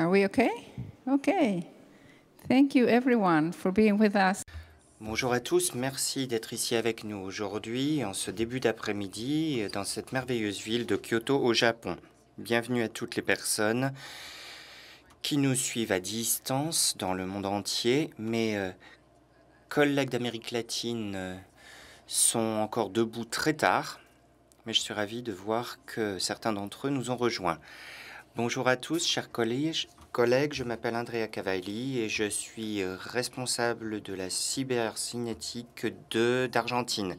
Are we okay? Okay. Thank you everyone for being with us. Bonjour à tous, merci d'être ici avec nous aujourd'hui, en ce début d'après-midi, dans cette merveilleuse ville de Kyoto au Japon. Bienvenue à toutes les personnes qui nous suivent à distance dans le monde entier. Mes euh, collègues d'Amérique latine euh, sont encore debout très tard, mais je suis ravi de voir que certains d'entre eux nous ont rejoints. Bonjour à tous, chers collègues. Je m'appelle Andrea Cavalli et je suis euh, responsable de la cybercinétique d'Argentine.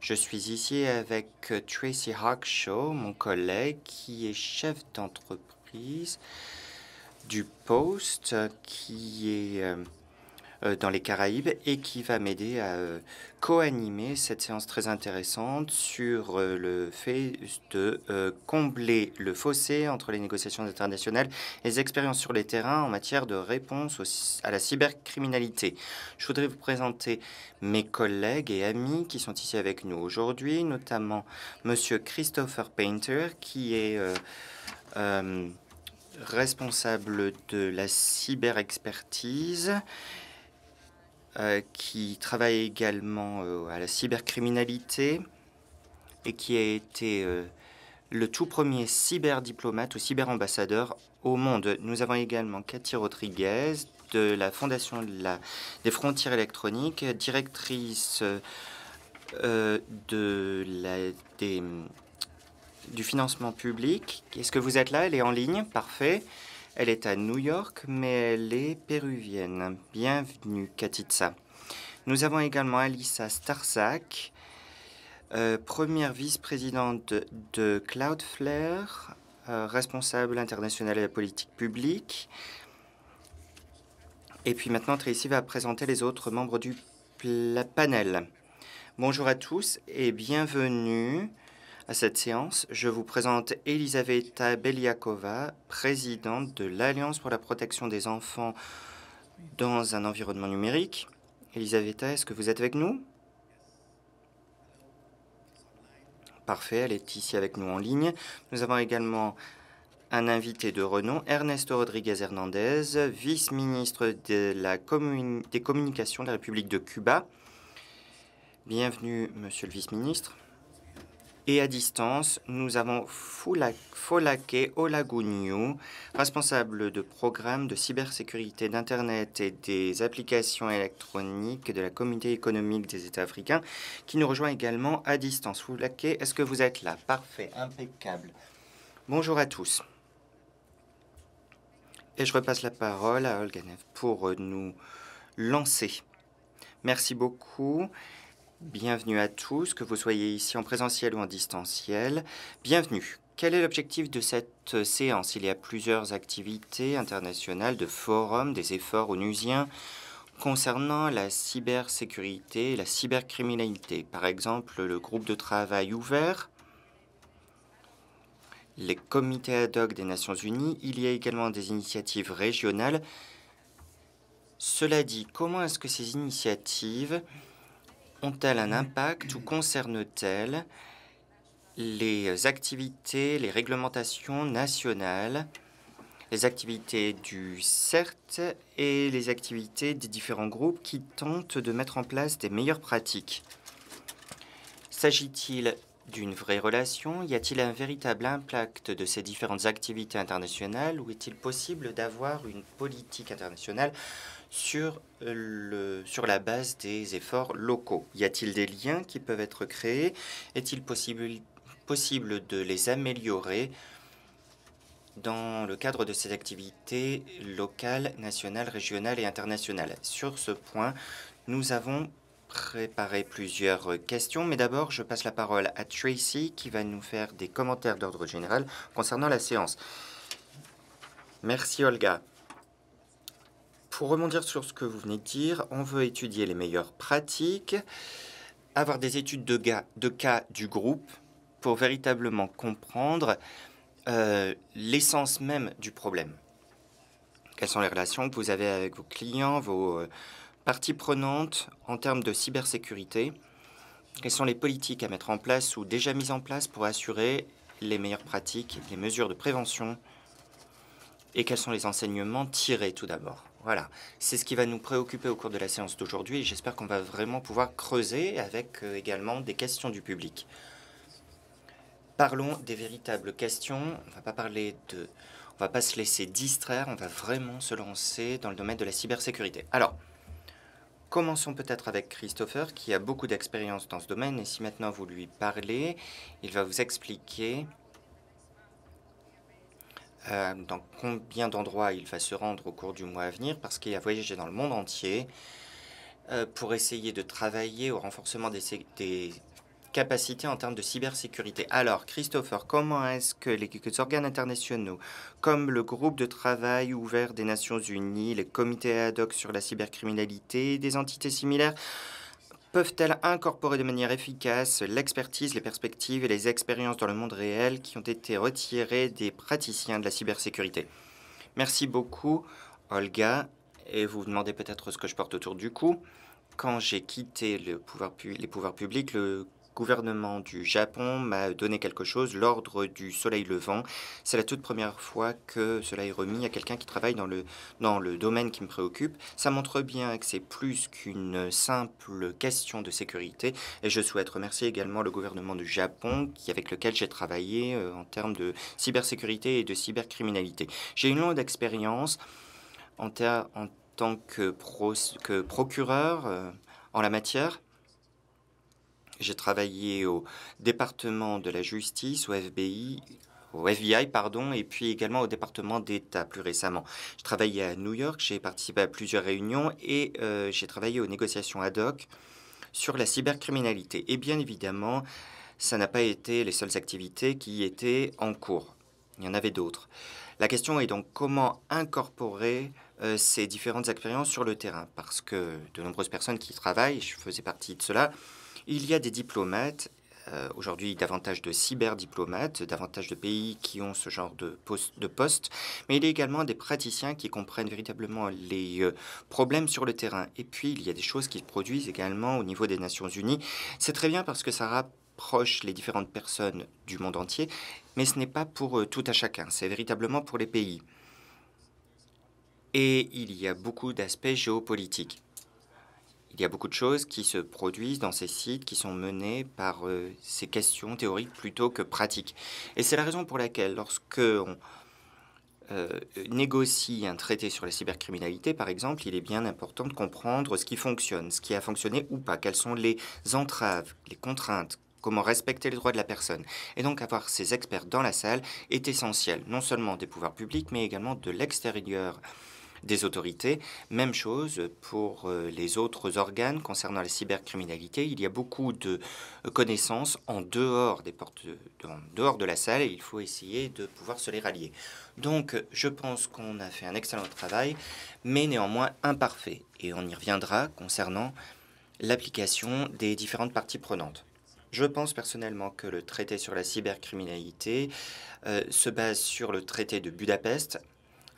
Je suis ici avec euh, Tracy Hawkshaw, mon collègue, qui est chef d'entreprise du Post, qui est euh, euh, dans les Caraïbes et qui va m'aider à euh, co-animer cette séance très intéressante sur euh, le fait de combler le fossé entre les négociations internationales et les expériences sur les terrains en matière de réponse à la cybercriminalité. Je voudrais vous présenter mes collègues et amis qui sont ici avec nous aujourd'hui, notamment Monsieur Christopher Painter, qui est responsable de la cyber-expertise euh, qui travaille également euh, à la cybercriminalité et qui a été euh, le tout premier cyberdiplomate ou cyberambassadeur au monde. Nous avons également Cathy Rodriguez de la Fondation des frontières électroniques, directrice du financement public. Est-ce que vous êtes là Elle est en ligne Parfait. Elle est à New York, mais elle est péruvienne. Bienvenue, Katitsa. Nous avons également Alissa Starzak, euh, première vice-présidente de, Cloudflare, euh, responsable internationale de la politique publique. Et puis maintenant, Tracy va présenter les autres membres du panel. Bonjour à tous et bienvenue. À cette séance, je vous présente Elisaveta Beliakova, présidente de l'Alliance pour la protection des enfants dans un environnement numérique. Elisaveta, est-ce que vous êtes avec nous Parfait, elle est ici avec nous en ligne. Nous avons également un invité de renom, Ernesto Rodriguez Hernandez, vice-ministre des Communications de la République de Cuba. Bienvenue, monsieur le vice-ministre et à distance, nous avons Folake Olagunio, responsable de programmes de cybersécurité d'Internet et des applications électroniques de la Communauté économique des États africains, qui nous rejoint également à distance. Folake, est-ce que vous êtes là Parfait, impeccable. Bonjour à tous. Et je repasse la parole à Olganev pour nous lancer. Merci beaucoup. Bienvenue à tous, que vous soyez ici en présentiel ou en distanciel. Bienvenue. Quel est l'objectif de cette séance Il y a plusieurs activités internationales de forums, des efforts onusiens concernant la cybersécurité et la cybercriminalité. Par exemple, le groupe de travail ouvert, les comités ad hoc des Nations Unies. Il y a également des initiatives régionales. Cela dit, comment est-ce que ces initiatives ont-elles un impact ou concernent-elles les activités, les réglementations nationales, les activités du CERT et les activités des différents groupes qui tentent de mettre en place des meilleures pratiques S'agit-il d'une vraie relation Y a-t-il un véritable impact de ces différentes activités internationales ou est-il possible d'avoir une politique internationale sur, le, sur la base des efforts locaux. Y a-t-il des liens qui peuvent être créés Est-il possible, possible de les améliorer dans le cadre de ces activités locales, nationales, régionales et internationales Sur ce point, nous avons préparé plusieurs questions, mais d'abord je passe la parole à Tracy qui va nous faire des commentaires d'ordre général concernant la séance. Merci Olga pour rebondir sur ce que vous venez de dire, on veut étudier les meilleures pratiques, avoir des études de, de cas du groupe pour véritablement comprendre euh, l'essence même du problème. Quelles sont les relations que vous avez avec vos clients, vos euh, parties prenantes en termes de cybersécurité Quelles sont les politiques à mettre en place ou déjà mises en place pour assurer les meilleures pratiques, les mesures de prévention Et quels sont les enseignements tirés tout d'abord voilà, c'est ce qui va nous préoccuper au cours de la séance d'aujourd'hui. J'espère qu'on va vraiment pouvoir creuser avec euh, également des questions du public. Parlons des véritables questions. On va pas parler de, on va pas se laisser distraire. On va vraiment se lancer dans le domaine de la cybersécurité. Alors, Commençons peut-être avec Christopher qui a beaucoup d'expérience dans ce domaine et si maintenant vous lui parlez, il va vous expliquer euh, dans combien d'endroits il va se rendre au cours du mois à venir, parce qu'il a voyagé dans le monde entier euh, pour essayer de travailler au renforcement des, capacités en termes de cybersécurité. Alors, Christopher, comment est-ce que les, les organes internationaux, comme le groupe de travail ouvert des Nations Unies, les comités ad hoc sur la cybercriminalité, des entités similaires, peuvent-elles incorporer de manière efficace l'expertise, les perspectives et les expériences dans le monde réel qui ont été retirées des praticiens de la cybersécurité Merci beaucoup, Olga. Et vous vous demandez peut-être ce que je porte autour du cou. Quand j'ai quitté le pouvoir les pouvoirs publics, le gouvernement du Japon m'a donné quelque chose, l'ordre du soleil levant. C'est la toute première fois que cela est remis à quelqu'un qui travaille dans le, dans le domaine qui me préoccupe. Ça montre bien que c'est plus qu'une simple question de sécurité. Et je souhaite remercier également le gouvernement du Japon qui, avec lequel j'ai travaillé euh, en termes de cybersécurité et de cybercriminalité. J'ai une longue expérience en, tant que, procureur euh, en la matière. J'ai travaillé au département de la justice, au FBI, au FBI, pardon, et puis également au département d'État plus récemment. Je travaillais à New York, j'ai participé à plusieurs réunions et euh, j'ai travaillé aux négociations ad hoc sur la cybercriminalité. Et bien évidemment, ça n'a pas été les seules activités qui étaient en cours. Il y en avait d'autres. La question est donc comment incorporer euh, ces différentes expériences sur le terrain, parce que de nombreuses personnes qui travaillent, je faisais partie de cela, il y a des diplomates, euh, aujourd'hui davantage de cyberdiplomates, davantage de pays qui ont ce genre de, poste, mais il y a également des praticiens qui comprennent véritablement les euh, problèmes sur le terrain. Et puis, il y a des choses qui se produisent également au niveau des Nations Unies. C'est très bien parce que ça rapproche les différentes personnes du monde entier, mais ce n'est pas pour euh, tout à chacun, c'est véritablement pour les pays. Et il y a beaucoup d'aspects géopolitiques il y a beaucoup de choses qui se produisent dans ces sites qui sont menées par euh, ces questions théoriques plutôt que pratiques. Et c'est la raison pour laquelle lorsque on euh, négocie un traité sur la cybercriminalité, par exemple, il est bien important de comprendre ce qui fonctionne, ce qui a fonctionné ou pas, quelles sont les entraves, les contraintes, comment respecter les droits de la personne. Et donc avoir ces experts dans la salle est essentiel, non seulement des pouvoirs publics, mais également de l'extérieur des autorités. Même chose pour euh, les autres organes concernant la cybercriminalité. Il y a beaucoup de connaissances en dehors des portes, dehors de la salle, et il faut essayer de pouvoir se les rallier. Donc, je pense qu'on a fait un excellent travail, mais néanmoins imparfait. Et on y reviendra concernant l'application des différentes parties prenantes. Je pense personnellement que le traité sur la cybercriminalité euh, se base sur le traité de Budapest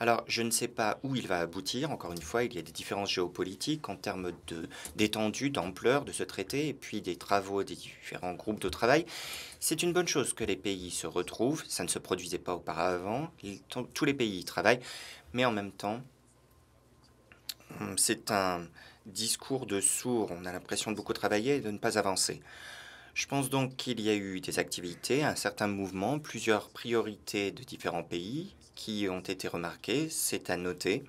alors, je ne sais pas où il va aboutir. Encore une fois, il y a des différences géopolitiques en termes d'étendue, d'ampleur de ce traité, et puis des travaux des différents groupes de travail. C'est une bonne chose que les pays se retrouvent. Ça ne se produisait pas auparavant. tous les pays y travaillent. Mais en même temps, hum, c'est un discours de sourd. On a l'impression de beaucoup travailler et de ne pas avancer. Je pense donc qu'il y a eu des activités, un certain mouvement, plusieurs priorités de différents pays qui ont été remarquées, c'est à noter.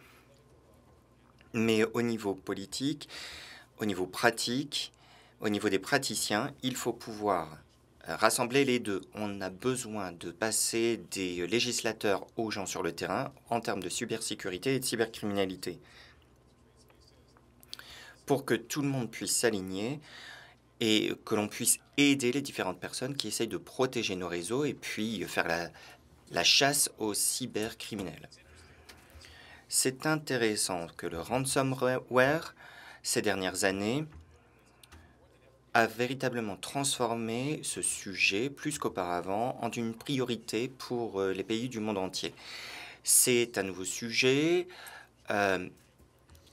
Mais au niveau politique, au niveau pratique, au niveau des praticiens, il faut pouvoir euh, rassembler les deux. On a besoin de passer des législateurs aux gens sur le terrain en termes de cybersécurité et de cybercriminalité. Pour que tout le monde puisse s'aligner, et que l'on puisse aider les différentes personnes qui essayent de protéger nos réseaux et puis euh, faire la, chasse aux cybercriminels. C'est intéressant que le ransomware, ces dernières années, a véritablement transformé ce sujet, plus qu'auparavant, en une priorité pour euh, les pays du monde entier. C'est un nouveau sujet. Euh,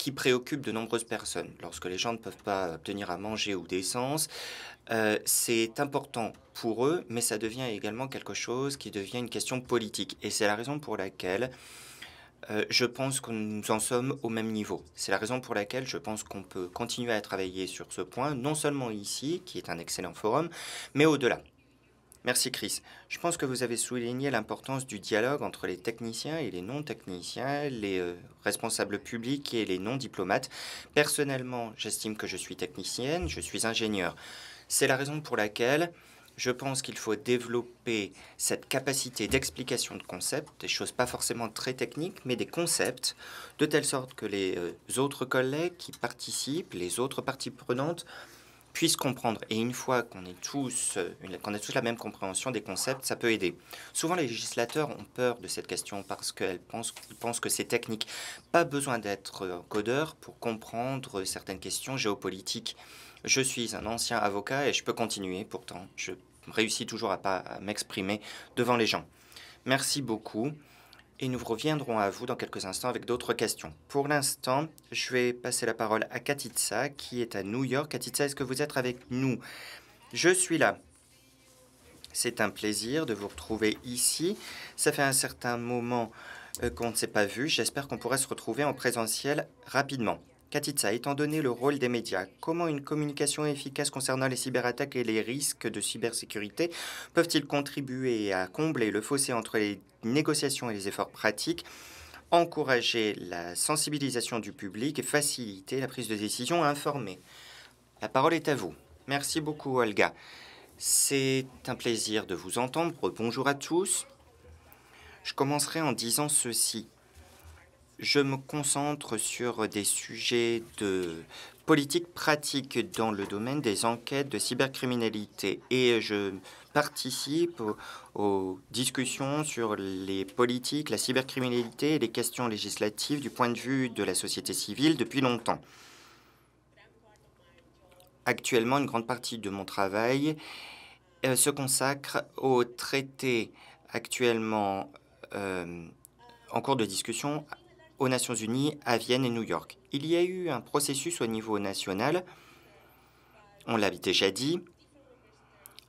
qui préoccupe de nombreuses personnes. Lorsque les gens ne peuvent pas obtenir à manger ou d'essence, euh, c'est important pour eux, mais ça devient également quelque chose qui devient une question politique. Et c'est la raison pour laquelle euh, je pense que nous en sommes au même niveau. C'est la raison pour laquelle je pense qu'on peut continuer à travailler sur ce point, non seulement ici, qui est un excellent forum, mais au-delà. Merci Chris. Je pense que vous avez souligné l'importance du dialogue entre les techniciens et les non-techniciens, les euh, responsables publics et les non-diplomates. Personnellement, j'estime que je suis technicienne, je suis ingénieur. C'est la raison pour laquelle je pense qu'il faut développer cette capacité d'explication de concepts, des choses pas forcément très techniques, mais des concepts, de telle sorte que les euh, autres collègues qui participent, les autres parties prenantes, puisse comprendre. Et une fois qu'on est tous, euh, qu'on a tous la même compréhension des concepts, ça peut aider. Souvent, les législateurs ont peur de cette question parce qu'ils pensent, que c'est technique. Pas besoin d'être euh, codeur pour comprendre certaines questions géopolitiques. Je suis un ancien avocat et je peux continuer. Pourtant, je réussis toujours à pas m'exprimer devant les gens. Merci beaucoup et nous reviendrons à vous dans quelques instants avec d'autres questions. Pour l'instant, je vais passer la parole à Katitsa, qui est à New York. Katitsa, est-ce que vous êtes avec nous Je suis là. C'est un plaisir de vous retrouver ici. Ça fait un certain moment euh, qu'on ne s'est pas vu. J'espère qu'on pourra se retrouver en présentiel rapidement. Katitsa, étant donné le rôle des médias, comment une communication efficace concernant les cyberattaques et les risques de cybersécurité peuvent-ils contribuer à combler le fossé entre les négociations et les efforts pratiques encourager la sensibilisation du public et faciliter la prise de décision informée. La parole est à vous. Merci beaucoup, Olga. C'est un plaisir de vous entendre. Bonjour à tous. Je commencerai en disant ceci je me concentre sur des sujets de politique pratique dans le domaine des enquêtes de cybercriminalité et je participe aux discussions sur les politiques, la cybercriminalité et les questions législatives du point de vue de la société civile depuis longtemps. Actuellement, une grande partie de mon travail euh, se consacre au traité actuellement euh, en cours de discussion aux Nations Unies à Vienne et New York. Il y a eu un processus au niveau national, on l'avait déjà dit,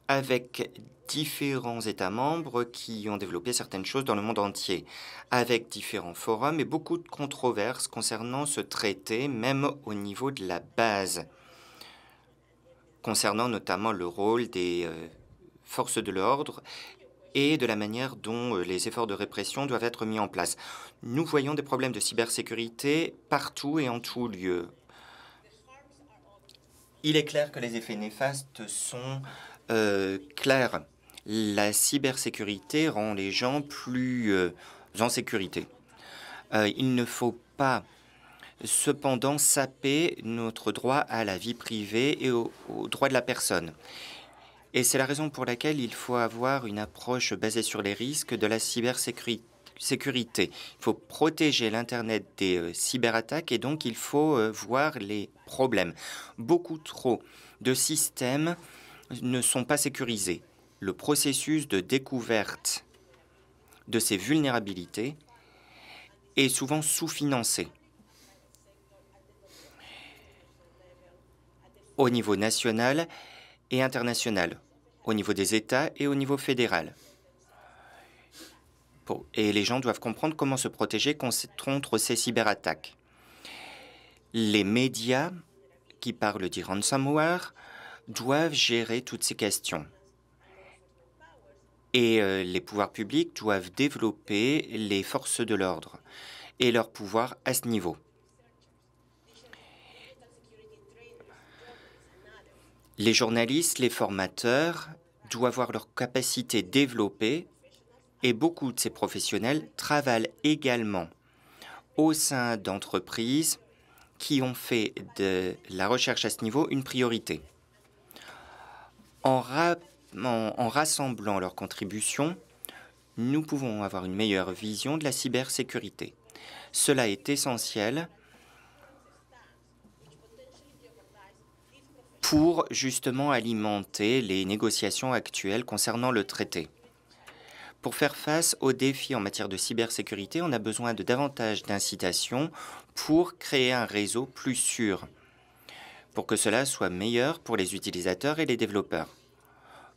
avec différents États membres qui ont développé certaines choses dans le monde entier, avec différents forums et beaucoup de controverses concernant ce traité, même au niveau de la base, concernant notamment le rôle des euh, forces de l'ordre et de la manière dont euh, les efforts de répression doivent être mis en place. Nous voyons des problèmes de cybersécurité partout et en tout lieu. Il est clair que les effets néfastes sont euh, clairs. La cybersécurité rend les gens plus euh, en sécurité. il ne faut pas cependant saper notre droit à la vie privée et aux au droit de la personne. Et c'est la raison pour laquelle il faut avoir une approche basée sur les risques de la cybersécurité Il faut protéger l'Internet des euh, cyberattaques et donc il faut euh, voir les problèmes. Beaucoup trop de systèmes ne sont pas sécurisés. Le processus de découverte de ces vulnérabilités est souvent sous-financé. Au niveau national, et internationale, au niveau des États et au niveau fédéral. Et les gens doivent comprendre comment se protéger contre ces cyberattaques. Les médias qui parlent du ransomware doivent gérer toutes ces questions. Et euh, les pouvoirs publics doivent développer les forces de l'ordre et leur pouvoir à ce niveau. Les journalistes, les formateurs doivent avoir leurs capacités développées et beaucoup de ces professionnels travaillent également au sein d'entreprises qui ont fait de la recherche à ce niveau une priorité. en rassemblant leurs contributions, nous pouvons avoir une meilleure vision de la cybersécurité. Cela est essentiel pour justement alimenter les négociations actuelles concernant le traité. Pour faire face aux défis en matière de cybersécurité, on a besoin de davantage d'incitations pour créer un réseau plus sûr, pour que cela soit meilleur pour les utilisateurs et les développeurs,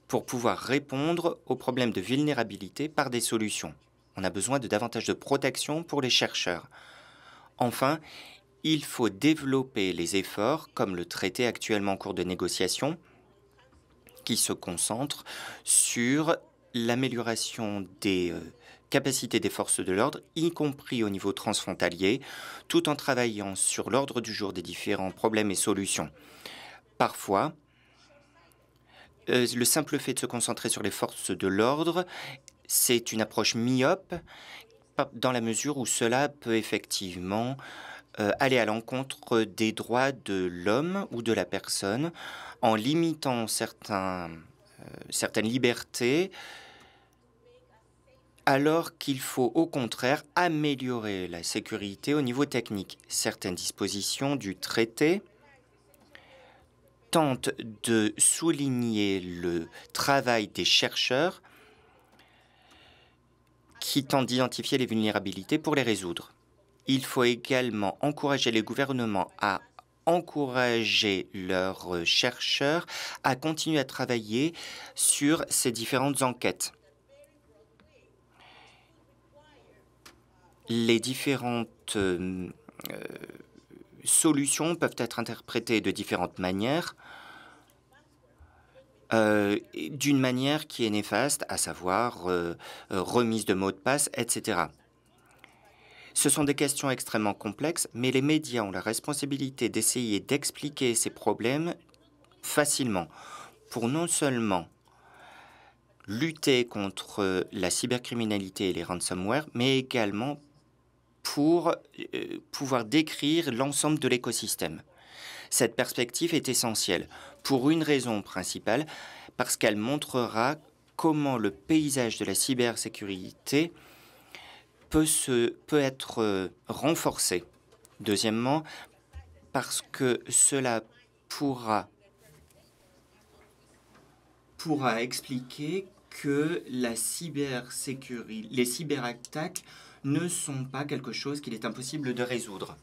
pour pouvoir répondre aux problèmes de vulnérabilité par des solutions. On a besoin de davantage de protection pour les chercheurs. Enfin, il faut développer les efforts, comme le traité actuellement en cours de négociation, qui se concentre sur l'amélioration des euh, capacités des forces de l'ordre, y compris au niveau transfrontalier, tout en travaillant sur l'ordre du jour des différents problèmes et solutions. Parfois, euh, le simple fait de se concentrer sur les forces de l'ordre, c'est une approche myope dans la mesure où cela peut effectivement euh, aller à l'encontre des droits de l'homme ou de la personne en limitant euh, certaines libertés alors qu'il faut au contraire améliorer la sécurité au niveau technique. Certaines dispositions du traité tentent de souligner le travail des chercheurs qui tentent d'identifier les vulnérabilités pour les résoudre. Il faut également encourager les gouvernements à encourager leurs chercheurs à continuer à travailler sur ces différentes enquêtes. Les différentes euh, solutions peuvent être interprétées de différentes manières. Euh, d'une manière qui est néfaste, à savoir euh, remise de mots de passe, etc. Ce sont des questions extrêmement complexes, mais les médias ont la responsabilité d'essayer d'expliquer ces problèmes facilement pour non seulement lutter contre euh, la cybercriminalité et les ransomware, mais également pour euh, pouvoir décrire l'ensemble de l'écosystème. Cette perspective est essentielle pour une raison principale, parce qu'elle montrera comment le paysage de la cybersécurité peut, être euh, renforcé. Deuxièmement, parce que cela pourra, pourra expliquer que la cybersécurité, les cyberattaques ne sont pas quelque chose qu'il est impossible de résoudre.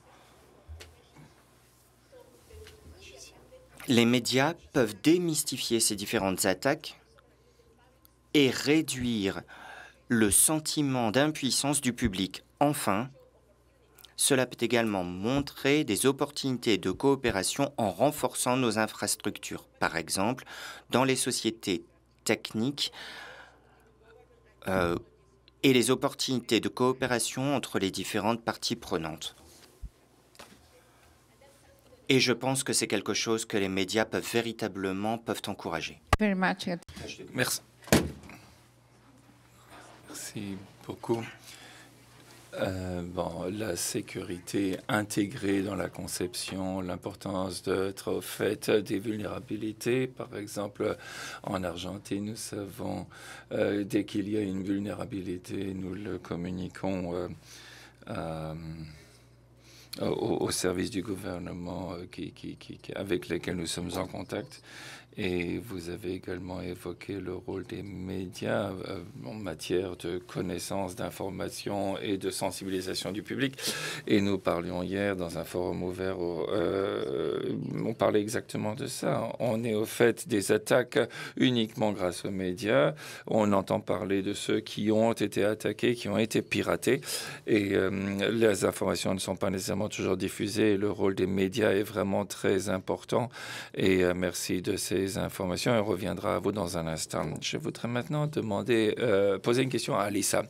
Les médias peuvent démystifier ces différentes attaques et réduire le sentiment d'impuissance du public. Enfin, cela peut également montrer des opportunités de coopération en renforçant nos infrastructures. Par exemple, dans les sociétés techniques euh, et les opportunités de coopération entre les différentes parties prenantes. Et je pense que c'est quelque chose que les médias peuvent véritablement peuvent encourager. Merci. Merci beaucoup. Euh, la sécurité intégrée dans la conception, l'importance d'être au fait des vulnérabilités. Par exemple, en Argentine, nous savons, euh, dès qu'il y a une vulnérabilité, nous le communiquons euh, au, service du gouvernement avec lequel nous sommes en contact. Et vous avez également évoqué le rôle des médias euh, en matière de connaissance, d'information et de sensibilisation du public. Et nous parlions hier dans un forum ouvert, euh, on parlait exactement de ça. On est au fait des attaques uniquement grâce aux médias. On entend parler de ceux qui ont été attaqués, qui ont été piratés. Et euh, les informations ne sont pas nécessairement toujours diffusées. Le rôle des médias est vraiment très important. Et merci de ces informations et reviendra à vous dans un instant. Je voudrais maintenant demander, euh, poser une question à Alissa.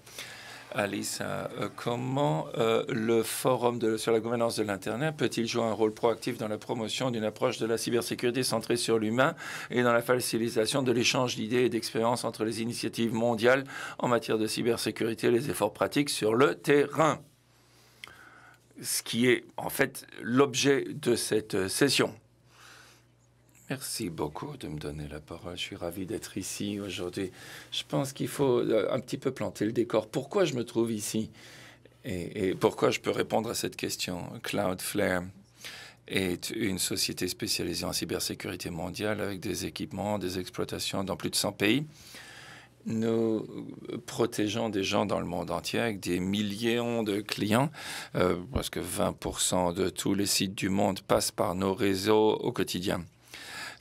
Alissa, euh, comment euh, le forum sur la gouvernance de l'Internet peut-il jouer un rôle proactif dans la promotion d'une approche de la cybersécurité centrée sur l'humain et dans la facilitation de l'échange d'idées et d'expériences entre les initiatives mondiales en matière de cybersécurité et les efforts pratiques sur le terrain Ce qui est en fait l'objet de cette session. Merci beaucoup de me donner la parole. Je suis ravi d'être ici aujourd'hui. Je pense qu'il faut euh, un petit peu planter le décor. Pourquoi je me trouve ici et, pourquoi je peux répondre à cette question Cloudflare est une société spécialisée en cybersécurité mondiale avec des équipements, des exploitations dans plus de 100 pays. Nous protégeons des gens dans le monde entier avec des millions de clients, euh, Presque parce que 20% de tous les sites du monde passent par nos réseaux au quotidien.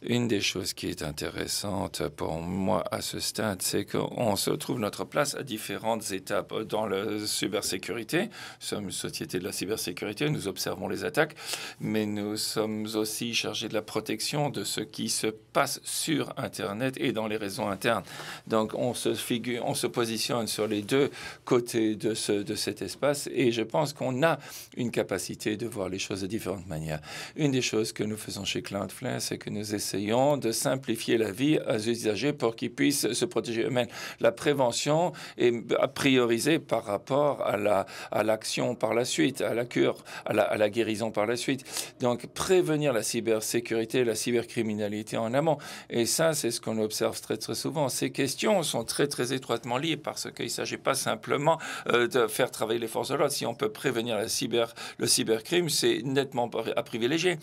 Une des choses qui est intéressante pour moi à ce stade, c'est qu'on se trouve notre place à différentes étapes. Dans la cybersécurité, nous sommes une société de la cybersécurité, nous observons les attaques, mais nous sommes aussi chargés de la protection de ce qui se passe sur Internet et dans les réseaux internes. Donc on se, figure, on se positionne sur les deux côtés de, ce, de cet espace et je pense qu'on a une capacité de voir les choses de différentes manières. Une des choses que nous faisons chez Cloudflare, c'est que nous essayons essayons de simplifier la vie aux usagers pour qu'ils puissent se protéger eux-mêmes. La prévention est priorisée par rapport à la à l'action par la suite, à la cure, à la, guérison par la suite. Donc prévenir la cybersécurité, la cybercriminalité en amont. Et ça, c'est ce qu'on observe très très souvent. Ces questions sont très très étroitement liées parce qu'il ne s'agit pas simplement euh, de faire travailler les forces de l'ordre. Si on peut prévenir la cyber, le cybercrime, c'est nettement à privilégier.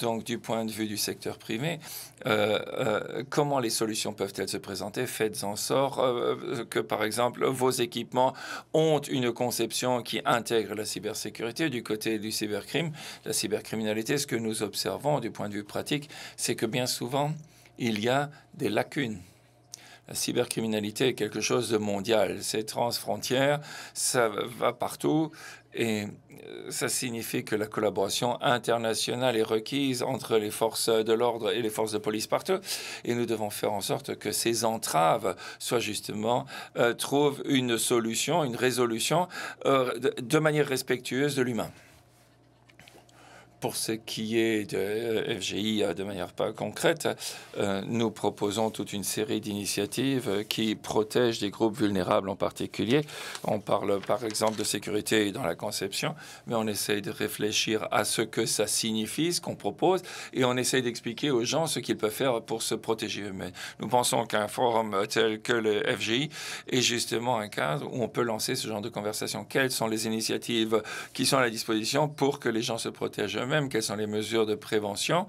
Donc du point de vue du secteur privé, euh, euh, comment les solutions peuvent-elles se présenter Faites en sorte euh, que, par exemple, vos équipements ont une conception qui intègre la cybersécurité. Du côté du cybercrime, la cybercriminalité, ce que nous observons du point de vue pratique, c'est que bien souvent, il y a des lacunes. La cybercriminalité est quelque chose de mondial. C'est transfrontière, ça va partout. Et euh, ça signifie que la collaboration internationale est requise entre les forces de l'ordre et les forces de police partout. Et nous devons faire en sorte que ces entraves soient justement, euh, trouvent une solution, une résolution euh, de manière respectueuse de l'humain pour ce qui est de euh, FGI euh, de manière pas concrète, euh, nous proposons toute une série d'initiatives qui protègent des groupes vulnérables en particulier. On parle par exemple de sécurité dans la conception, mais on essaye de réfléchir à ce que ça signifie, ce qu'on propose, et on essaye d'expliquer aux gens ce qu'ils peuvent faire pour se protéger eux-mêmes. Nous pensons qu'un forum tel que le FGI est justement un cadre où on peut lancer ce genre de conversation. Quelles sont les initiatives qui sont à la disposition pour que les gens se protègent eux-mêmes quelles sont les mesures de prévention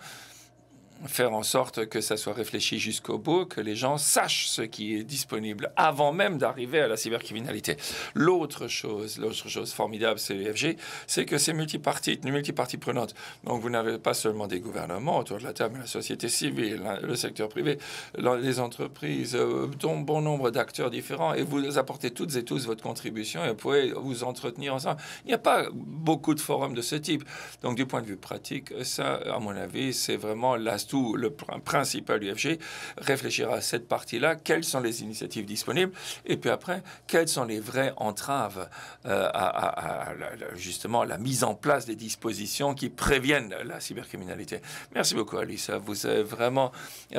faire en sorte que ça soit réfléchi jusqu'au bout, que les gens sachent ce qui est disponible avant même d'arriver à la cybercriminalité. L'autre chose, l'autre chose formidable, c'est l'UFG, c'est que c'est multipartite, une multipartie prenante. Donc vous n'avez pas seulement des gouvernements autour de la table, mais la société civile, hein, le secteur privé, les entreprises, dont euh, bon nombre d'acteurs différents, et vous apportez toutes et tous votre contribution et vous pouvez vous entretenir ensemble. Il n'y a pas beaucoup de forums de ce type. Donc du point de vue pratique, ça, à mon avis, c'est vraiment la le principal UFG, réfléchira à cette partie-là, quelles sont les initiatives disponibles, et puis après, quelles sont les vraies entraves euh, à, justement la mise en place des dispositions qui préviennent la cybercriminalité. Merci beaucoup, Alissa. Vous avez vraiment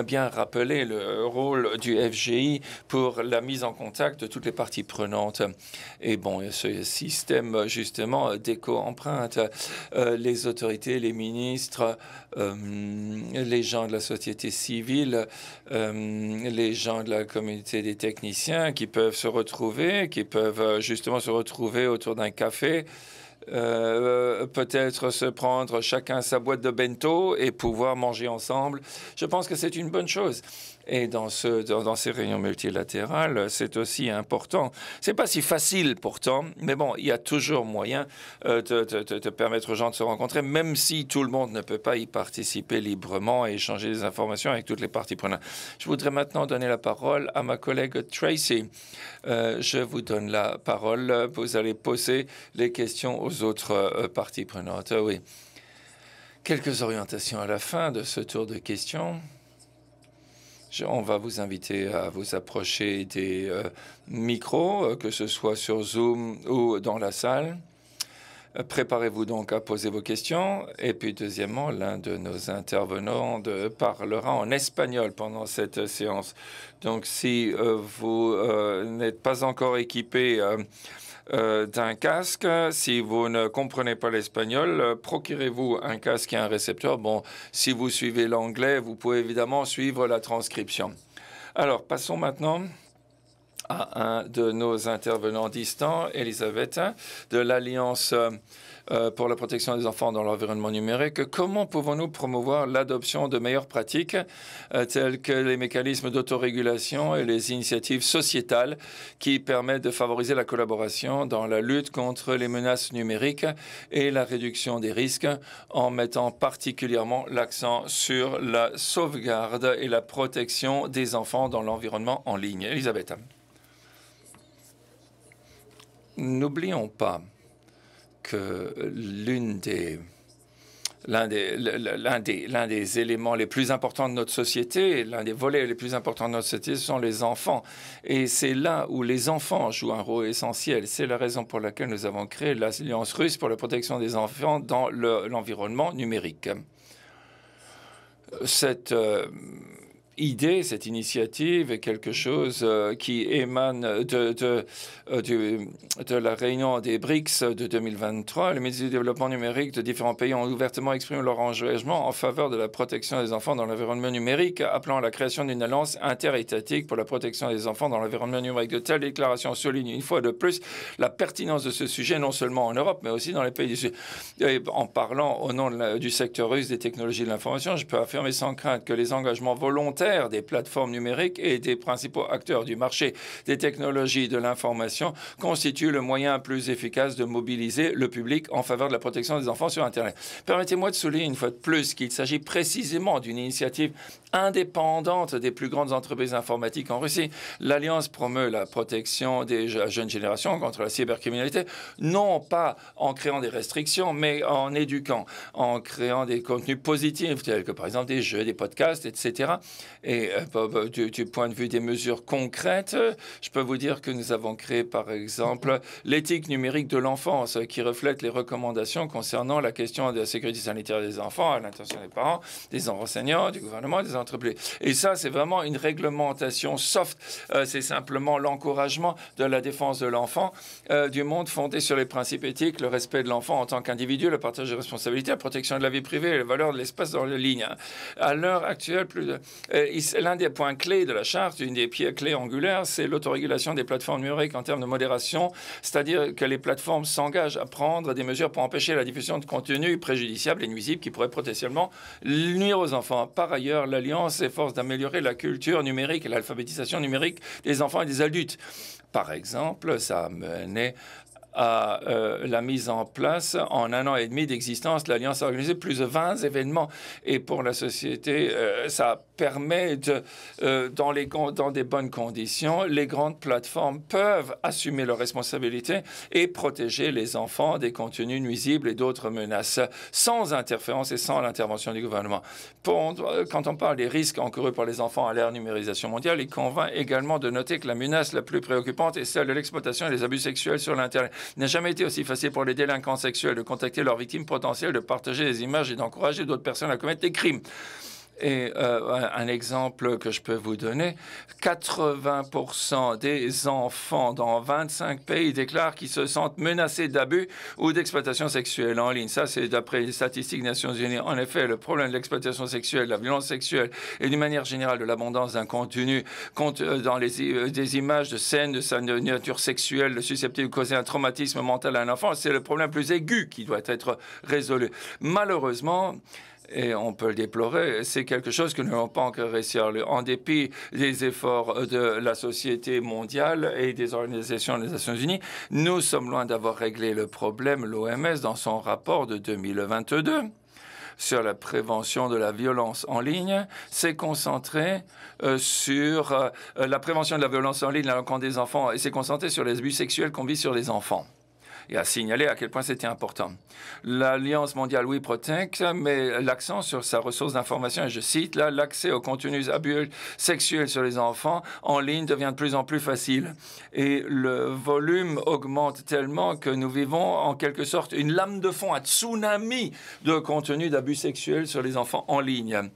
bien rappelé le rôle du FGI pour la mise en contact de toutes les parties prenantes. Et bon, ce système justement d'éco-empreinte, euh, les autorités, les ministres, euh, les les gens de la société civile, euh, les gens de la communauté des techniciens qui peuvent se retrouver, qui peuvent euh, justement se retrouver autour d'un café. Euh, peut-être se prendre chacun sa boîte de bento et pouvoir manger ensemble. Je pense que c'est une bonne chose. Et dans, ce, dans, ces réunions multilatérales, c'est aussi important. C'est pas si facile pourtant, mais bon, il y a toujours moyen euh, de, permettre aux gens de se rencontrer, même si tout le monde ne peut pas y participer librement et échanger des informations avec toutes les parties prenantes. Je voudrais maintenant donner la parole à ma collègue Tracy. Euh, je vous donne la parole. Vous allez poser les questions aux autres euh, parties prenantes. Ah oui. Quelques orientations à la fin de ce tour de questions. On va vous inviter à vous approcher des euh, micros, euh, que ce soit sur Zoom ou dans la salle. Euh, préparez-vous donc à poser vos questions. Et puis, deuxièmement, l'un de nos intervenants parlera en espagnol pendant cette séance. Donc, si vous n'êtes pas encore équipé euh, d'un casque. Si vous ne comprenez pas l'espagnol, euh, procurez-vous un casque et un récepteur. Bon, si vous suivez l'anglais, vous pouvez évidemment suivre la transcription. Alors, passons maintenant à un de nos intervenants distants, Elisabeth, de l'Alliance euh, euh, pour la protection des enfants dans l'environnement numérique, comment pouvons-nous promouvoir l'adoption de meilleures pratiques euh, telles que les mécanismes d'autorégulation et les initiatives sociétales qui permettent de favoriser la collaboration dans la lutte contre les menaces numériques et la réduction des risques en mettant particulièrement l'accent sur la sauvegarde et la protection des enfants dans l'environnement en ligne. Elisabeth. N'oublions pas que l'une des l'un des, des, des, éléments les plus importants de notre société, l'un des volets les plus importants de notre société, ce sont les enfants. Et c'est là où les enfants jouent un rôle essentiel. C'est la raison pour laquelle nous avons créé l'Alliance russe pour la protection des enfants dans l'environnement numérique. Cette euh, idée, cette initiative est quelque chose euh, qui émane de, de, euh, de, la réunion des BRICS de 2023. Les ministres du développement numérique de différents pays ont ouvertement exprimé leur engagement en faveur de la protection des enfants dans l'environnement numérique, appelant à la création d'une alliance interétatique pour la protection des enfants dans l'environnement numérique. De telles déclarations soulignent une fois de plus la pertinence de ce sujet, non seulement en Europe, mais aussi dans les pays du Sud. en parlant au nom du secteur russe des technologies de l'information, je peux affirmer sans crainte que les engagements volontaires des plateformes numériques et des principaux acteurs du marché des technologies de l'information constituent le moyen plus efficace de mobiliser le public en faveur de la protection des enfants sur Internet. Permettez-moi de souligner une fois de plus qu'il s'agit précisément d'une initiative indépendante des plus grandes entreprises informatiques en Russie. L'Alliance promeut la protection des jeunes générations contre la cybercriminalité, non pas en créant des restrictions, mais en éduquant, en créant des contenus positifs, tels que par exemple des jeux, des podcasts, etc. Et euh, bah, bah, du, point de vue des mesures concrètes, euh, je peux vous dire que nous avons créé, par exemple, l'éthique numérique de l'enfance, euh, qui reflète les recommandations concernant la question de la sécurité sanitaire des enfants, à l'intention des parents, des enseignants, du gouvernement, des entreprises. Et ça, c'est vraiment une réglementation soft. c'est simplement l'encouragement de la défense de l'enfant, du monde fondé sur les principes éthiques, le respect de l'enfant en tant qu'individu, le partage des responsabilités, la protection de la vie privée, les valeurs de l'espace dans les lignes. À l'heure actuelle, plus de... Euh, l'un des points clés de la charte, une des pierres clés angulaires, c'est l'autorégulation des plateformes numériques en termes de modération, c'est-à-dire que les plateformes s'engagent à prendre des mesures pour empêcher la diffusion de contenus préjudiciables et nuisibles qui pourraient potentiellement nuire aux enfants. Par ailleurs, l'Alliance s'efforce d'améliorer la culture numérique et l'alphabétisation numérique des enfants et des adultes. Par exemple, ça a mené à euh, la mise en place en un an et demi d'existence l'Alliance a organisé plus de 20 événements. Et pour la société, euh, ça permet, de, euh, dans, les, dans des bonnes conditions, les grandes plateformes peuvent assumer leurs responsabilités et protéger les enfants des contenus nuisibles et d'autres menaces sans interférence et sans l'intervention du gouvernement. quand on parle des risques encourus par les enfants à l'ère numérisation mondiale, il convient également de noter que la menace la plus préoccupante est celle de l'exploitation et des abus sexuels sur l'Internet n'a jamais été aussi facile pour les délinquants sexuels de contacter leurs victimes potentielles, de partager des images et d'encourager d'autres personnes à commettre des crimes. Et euh, un exemple que je peux vous donner, 80% des enfants dans 25 pays déclarent qu'ils se sentent menacés d'abus ou d'exploitation sexuelle en ligne. Ça, c'est d'après les statistiques des Nations Unies. En effet, le problème de l'exploitation sexuelle, de la violence sexuelle et d'une manière générale de l'abondance d'un contenu euh, dans les, euh, des images de scènes de sa nature sexuelle susceptible de causer un traumatisme mental à un enfant, c'est le problème plus aigu qui doit être résolu. Malheureusement, et on peut le déplorer, c'est quelque chose que nous n'avons pas encore réussi à En dépit des efforts de la société mondiale et des organisations des Nations Unies, nous sommes loin d'avoir réglé le problème. L'OMS, dans son rapport de 2022 sur la prévention de la violence en ligne, s'est concentré euh, sur euh, la prévention de la violence en ligne à l'encontre des enfants et s'est concentré sur les abus sexuels qu'on vit sur les enfants et à signaler à quel point c'était important. L'Alliance mondiale We Protect met l'accent sur sa ressource d'information et je cite là, l'accès aux contenus abus sexuels sur les enfants en ligne devient de plus en plus facile et le volume augmente tellement que nous vivons en quelque sorte une lame de fond, un tsunami de contenu d'abus sexuels sur les enfants en ligne.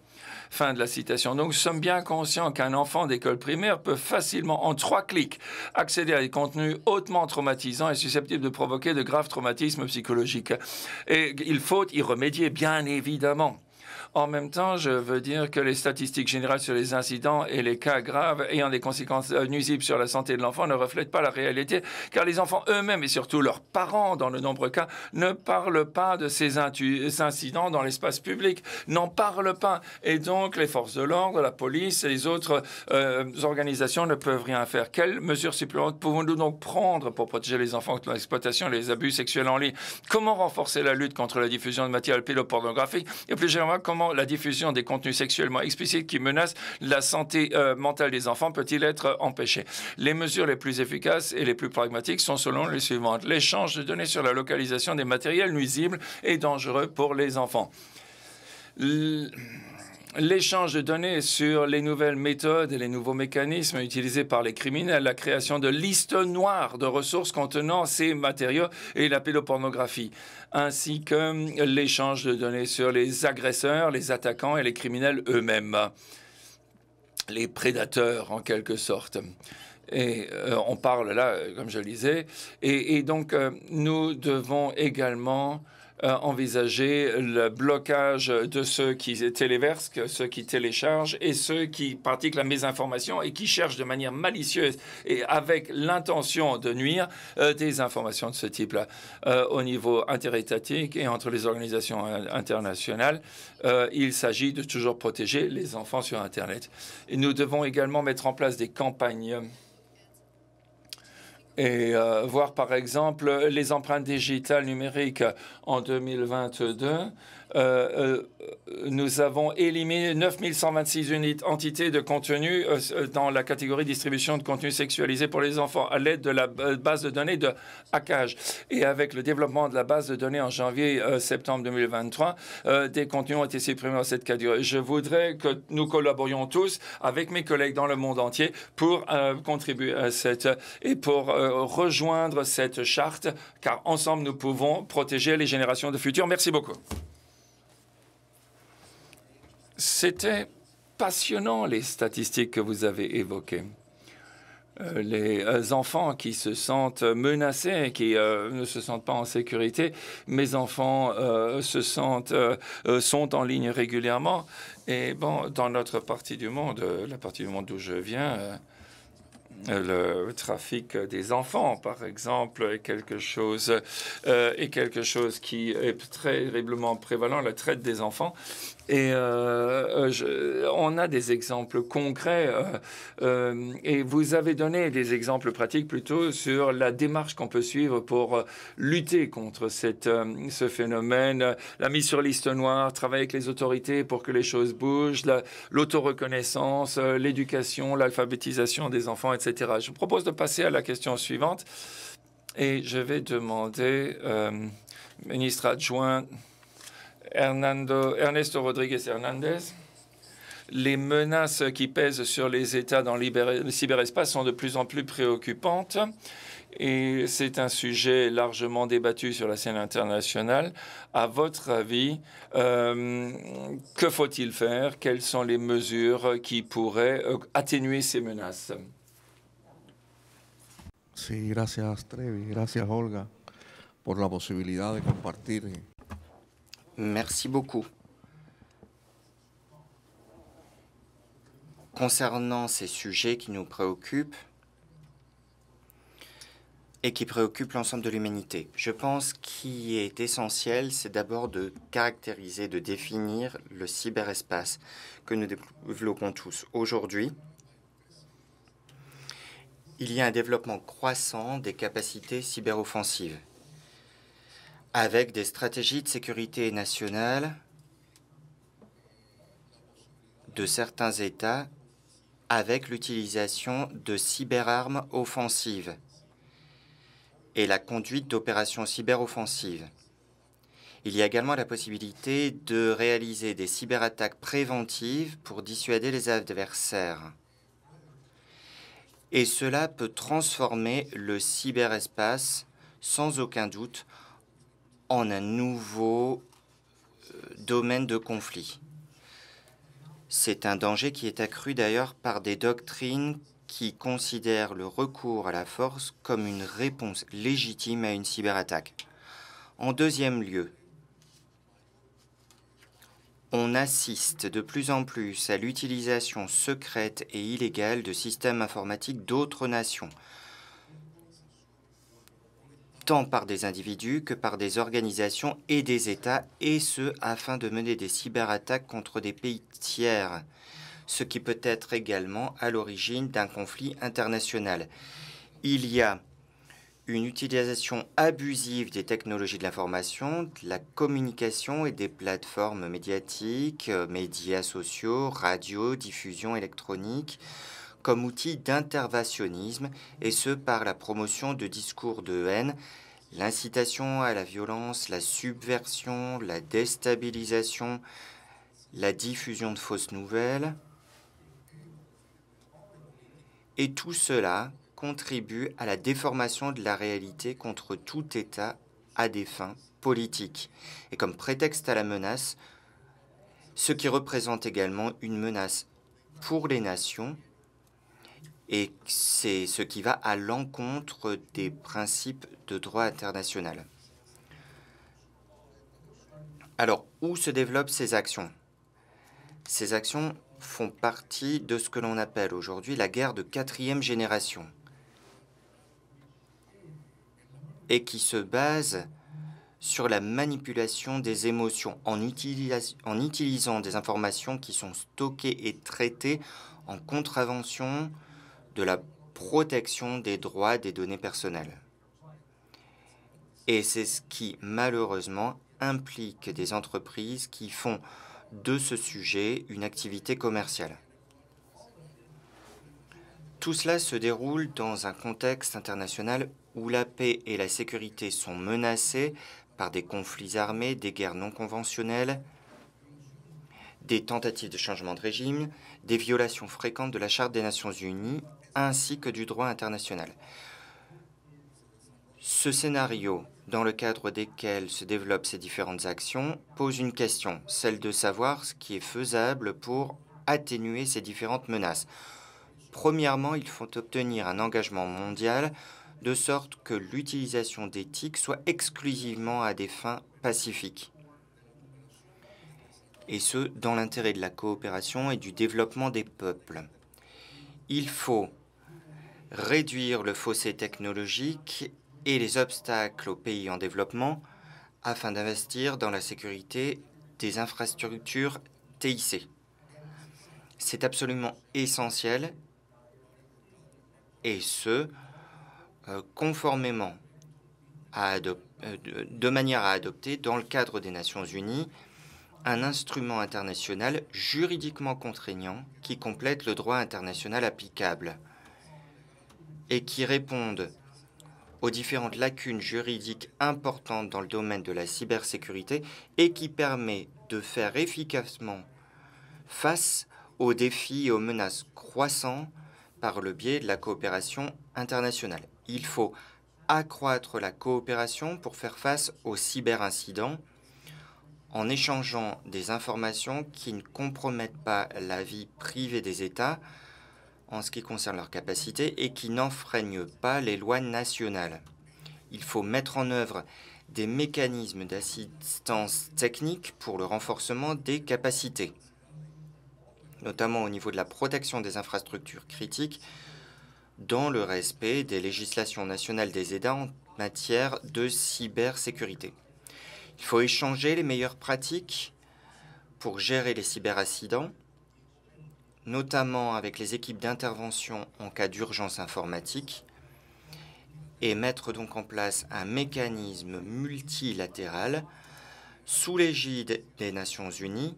Fin de la citation. Donc, nous sommes bien conscients qu'un enfant d'école primaire peut facilement, en trois clics, accéder à des contenus hautement traumatisants et susceptibles de provoquer de graves traumatismes psychologiques. Et il faut y remédier, bien évidemment. En même temps, je veux dire que les statistiques générales sur les incidents et les cas graves ayant des conséquences euh, nuisibles sur la santé de l'enfant ne reflètent pas la réalité, car les enfants eux-mêmes et surtout leurs parents, dans de nombreux cas, ne parlent pas de ces incidents dans l'espace public, n'en parlent pas. Et donc, les forces de l'ordre, la police et les autres euh, organisations ne peuvent rien faire. Quelles mesures supplémentaires pouvons-nous donc prendre pour protéger les enfants contre l'exploitation et les abus sexuels en ligne Comment renforcer la lutte contre la diffusion de matériel pédopornographique Et plus généralement, comment la diffusion des contenus sexuellement explicites qui menacent la santé euh, mentale des enfants peut-il être euh, empêché Les mesures les plus efficaces et les plus pragmatiques sont selon les suivantes. L'échange de données sur la localisation des matériels nuisibles et dangereux pour les enfants. L'échange de données sur les nouvelles méthodes et les nouveaux mécanismes utilisés par les criminels, la création de listes noires de ressources contenant ces matériaux et la pédopornographie ainsi que l'échange de données sur les agresseurs, les attaquants et les criminels eux-mêmes, les prédateurs en quelque sorte. Et euh, on parle là, euh, comme je le disais, et, donc euh, nous devons également euh, envisager le blocage de ceux qui téléversent, ceux qui téléchargent et ceux qui pratiquent la mésinformation et qui cherchent de manière malicieuse et avec l'intention de nuire euh, des informations de ce type-là. Euh, au niveau interétatique et entre les organisations internationales, il s'agit de toujours protéger les enfants sur Internet. Et nous devons également mettre en place des campagnes et euh, voir par exemple les empreintes digitales numériques en 2022. Euh, euh, nous avons éliminé 9126 unités, entités de contenu euh, dans la catégorie distribution de contenu sexualisé pour les enfants à l'aide de la base de données de Hackage. Et avec le développement de la base de données en janvier-septembre 2023, des contenus ont été supprimés dans cette catégorie. Je voudrais que nous collaborions tous avec mes collègues dans le monde entier pour contribuer à cette et pour rejoindre cette charte, car ensemble nous pouvons protéger les générations de futur. Merci beaucoup. C'était passionnant les statistiques que vous avez évoquées. Euh, les euh, enfants qui se sentent menacés, qui euh, ne se sentent pas en sécurité. Mes enfants se sentent, sont en ligne régulièrement. Et bon, dans notre partie du monde, la partie du monde d'où je viens, le trafic des enfants, par exemple, est quelque chose, est quelque chose qui est terriblement prévalent, la traite des enfants. Et euh, euh, on a des exemples concrets. Euh, et vous avez donné des exemples pratiques plutôt sur la démarche qu'on peut suivre pour lutter contre cette, ce phénomène. La mise sur liste noire, travailler avec les autorités pour que les choses bougent, l'autoreconnaissance, l'éducation, l'alphabétisation des enfants, etc. Je vous propose de passer à la question suivante. Et je vais demander, euh, ministre adjoint, Ernesto Rodriguez Hernandez. Les menaces qui pèsent sur les États dans le cyberespace sont de plus en plus préoccupantes et c'est un sujet largement débattu sur la scène internationale. À votre avis, euh, que faut-il faire Quelles sont les mesures qui pourraient euh, atténuer ces menaces Sí, gracias Trevi, gracias Olga pour la possibilité de partager. Merci beaucoup. Concernant ces sujets qui nous préoccupent et qui préoccupent l'ensemble de l'humanité, je pense qu'il est essentiel, c'est d'abord de caractériser, de définir le cyberespace que nous développons tous aujourd'hui. Il y a un développement croissant des capacités cyberoffensives avec des stratégies de sécurité nationale de certains États avec l'utilisation de cyberarmes offensives et la conduite d'opérations cyberoffensives. Il y a également la possibilité de réaliser des cyberattaques préventives pour dissuader les adversaires. Et cela peut transformer le cyberespace, sans aucun doute, en un nouveau euh, domaine de conflit. C'est un danger qui est accru d'ailleurs par des doctrines qui considèrent le recours à la force comme une réponse légitime à une cyberattaque. En deuxième lieu, on assiste de plus en plus à l'utilisation secrète et illégale de systèmes informatiques d'autres nations, tant par des individus que par des organisations et des États, et ce, afin de mener des cyberattaques contre des pays tiers, ce qui peut être également à l'origine d'un conflit international. Il y a une utilisation abusive des technologies de l'information, de la communication et des plateformes médiatiques, euh, médias sociaux, radio, diffusion électronique, comme outil d'interventionnisme, et ce par la promotion de discours de haine, l'incitation à la violence, la subversion, la déstabilisation, la diffusion de fausses nouvelles. Et tout cela contribue à la déformation de la réalité contre tout État à des fins politiques. Et comme prétexte à la menace, ce qui représente également une menace pour les nations et c'est ce qui va à l'encontre des principes de droit international. Alors, où se développent ces actions Ces actions font partie de ce que l'on appelle aujourd'hui la guerre de quatrième génération et qui se base sur la manipulation des émotions en, utilisant des informations qui sont stockées et traitées en contravention de la protection des droits des données personnelles. Et c'est ce qui, malheureusement, implique des entreprises qui font de ce sujet une activité commerciale. Tout cela se déroule dans un contexte international où la paix et la sécurité sont menacées par des conflits armés, des guerres non conventionnelles, des tentatives de changement de régime, des violations fréquentes de la Charte des Nations Unies ainsi que du droit international. Ce scénario, dans le cadre desquels se développent ces différentes actions, pose une question, celle de savoir ce qui est faisable pour atténuer ces différentes menaces. Premièrement, il faut obtenir un engagement mondial de sorte que l'utilisation d'éthique soit exclusivement à des fins pacifiques. Et ce, dans l'intérêt de la coopération et du développement des peuples. Il faut réduire le fossé technologique et les obstacles aux pays en développement afin d'investir dans la sécurité des infrastructures TIC. C'est absolument essentiel et ce, euh, conformément à euh, de manière à adopter dans le cadre des Nations Unies un instrument international juridiquement contraignant qui complète le droit international applicable et qui répondent aux différentes lacunes juridiques importantes dans le domaine de la cybersécurité et qui permet de faire efficacement face aux défis et aux menaces croissants par le biais de la coopération internationale. Il faut accroître la coopération pour faire face aux cyberincidents en échangeant des informations qui ne compromettent pas la vie privée des États, en ce qui concerne leurs capacités et qui n'enfreignent pas les lois nationales. Il faut mettre en œuvre des mécanismes d'assistance technique pour le renforcement des capacités, notamment au niveau de la protection des infrastructures critiques, dans le respect des législations nationales des États en matière de cybersécurité. Il faut échanger les meilleures pratiques pour gérer les cyberaccidents notamment avec les équipes d'intervention en cas d'urgence informatique, et mettre donc en place un mécanisme multilatéral sous l'égide des Nations Unies,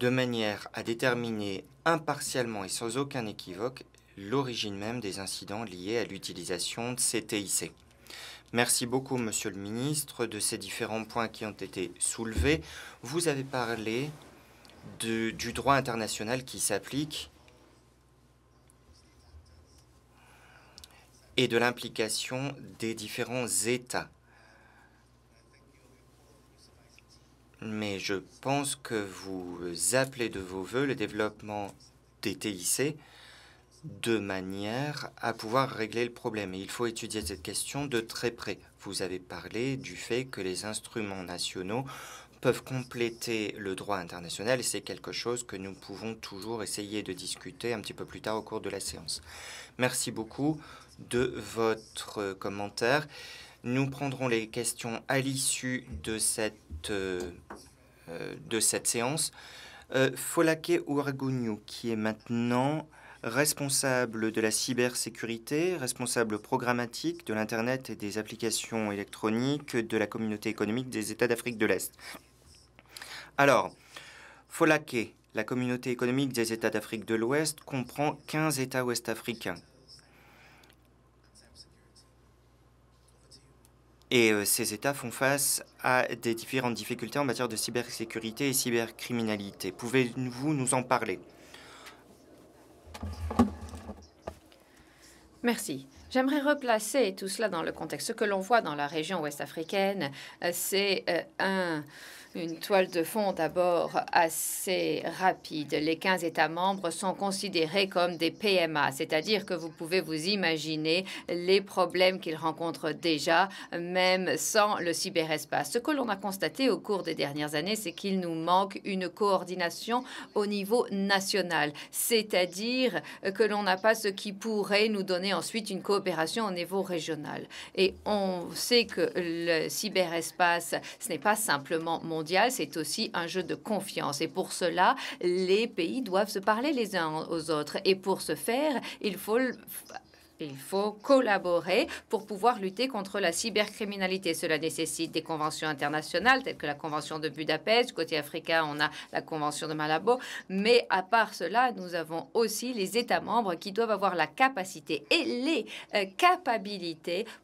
de manière à déterminer impartialement et sans aucun équivoque l'origine même des incidents liés à l'utilisation de ces TIC. Merci beaucoup, Monsieur le Ministre, de ces différents points qui ont été soulevés. Vous avez parlé du droit international qui s'applique et de l'implication des différents États. Mais je pense que vous appelez de vos voeux le développement des TIC de manière à pouvoir régler le problème. Et il faut étudier cette question de très près. Vous avez parlé du fait que les instruments nationaux peuvent compléter le droit international et c'est quelque chose que nous pouvons toujours essayer de discuter un petit peu plus tard au cours de la séance. Merci beaucoup de votre commentaire. Nous prendrons les questions à l'issue de cette, euh, de cette séance. Euh, Folake Ouargounou, qui est maintenant responsable de la cybersécurité, responsable programmatique de l'Internet et des applications électroniques de la communauté économique des États d'Afrique de l'Est. Alors, Folake, la communauté économique des États d'Afrique de l'Ouest, comprend 15 États ouest-africains. Et euh, ces États font face à des différentes difficultés en matière de cybersécurité et cybercriminalité. Pouvez-vous nous en parler Merci. J'aimerais replacer tout cela dans le contexte. Ce que l'on voit dans la région ouest-africaine, euh, c'est euh, un une toile de fond d'abord assez rapide. Les 15 États membres sont considérés comme des PMA, c'est-à-dire que vous pouvez vous imaginer les problèmes qu'ils rencontrent déjà, même sans le cyberespace. Ce que l'on a constaté au cours des dernières années, c'est qu'il nous manque une coordination au niveau national, c'est-à-dire que l'on n'a pas ce qui pourrait nous donner ensuite une coopération au niveau régional. Et on sait que le cyberespace, ce n'est pas simplement mon c'est aussi un jeu de confiance. Et pour cela, les pays doivent se parler les uns aux autres. Et pour ce faire, il faut il faut collaborer pour pouvoir lutter contre la cybercriminalité. Cela nécessite des conventions internationales telles que la Convention de Budapest. Côté africain, on a la Convention de Malabo. Mais à part cela, nous avons aussi les États membres qui doivent avoir la capacité et les euh, capacités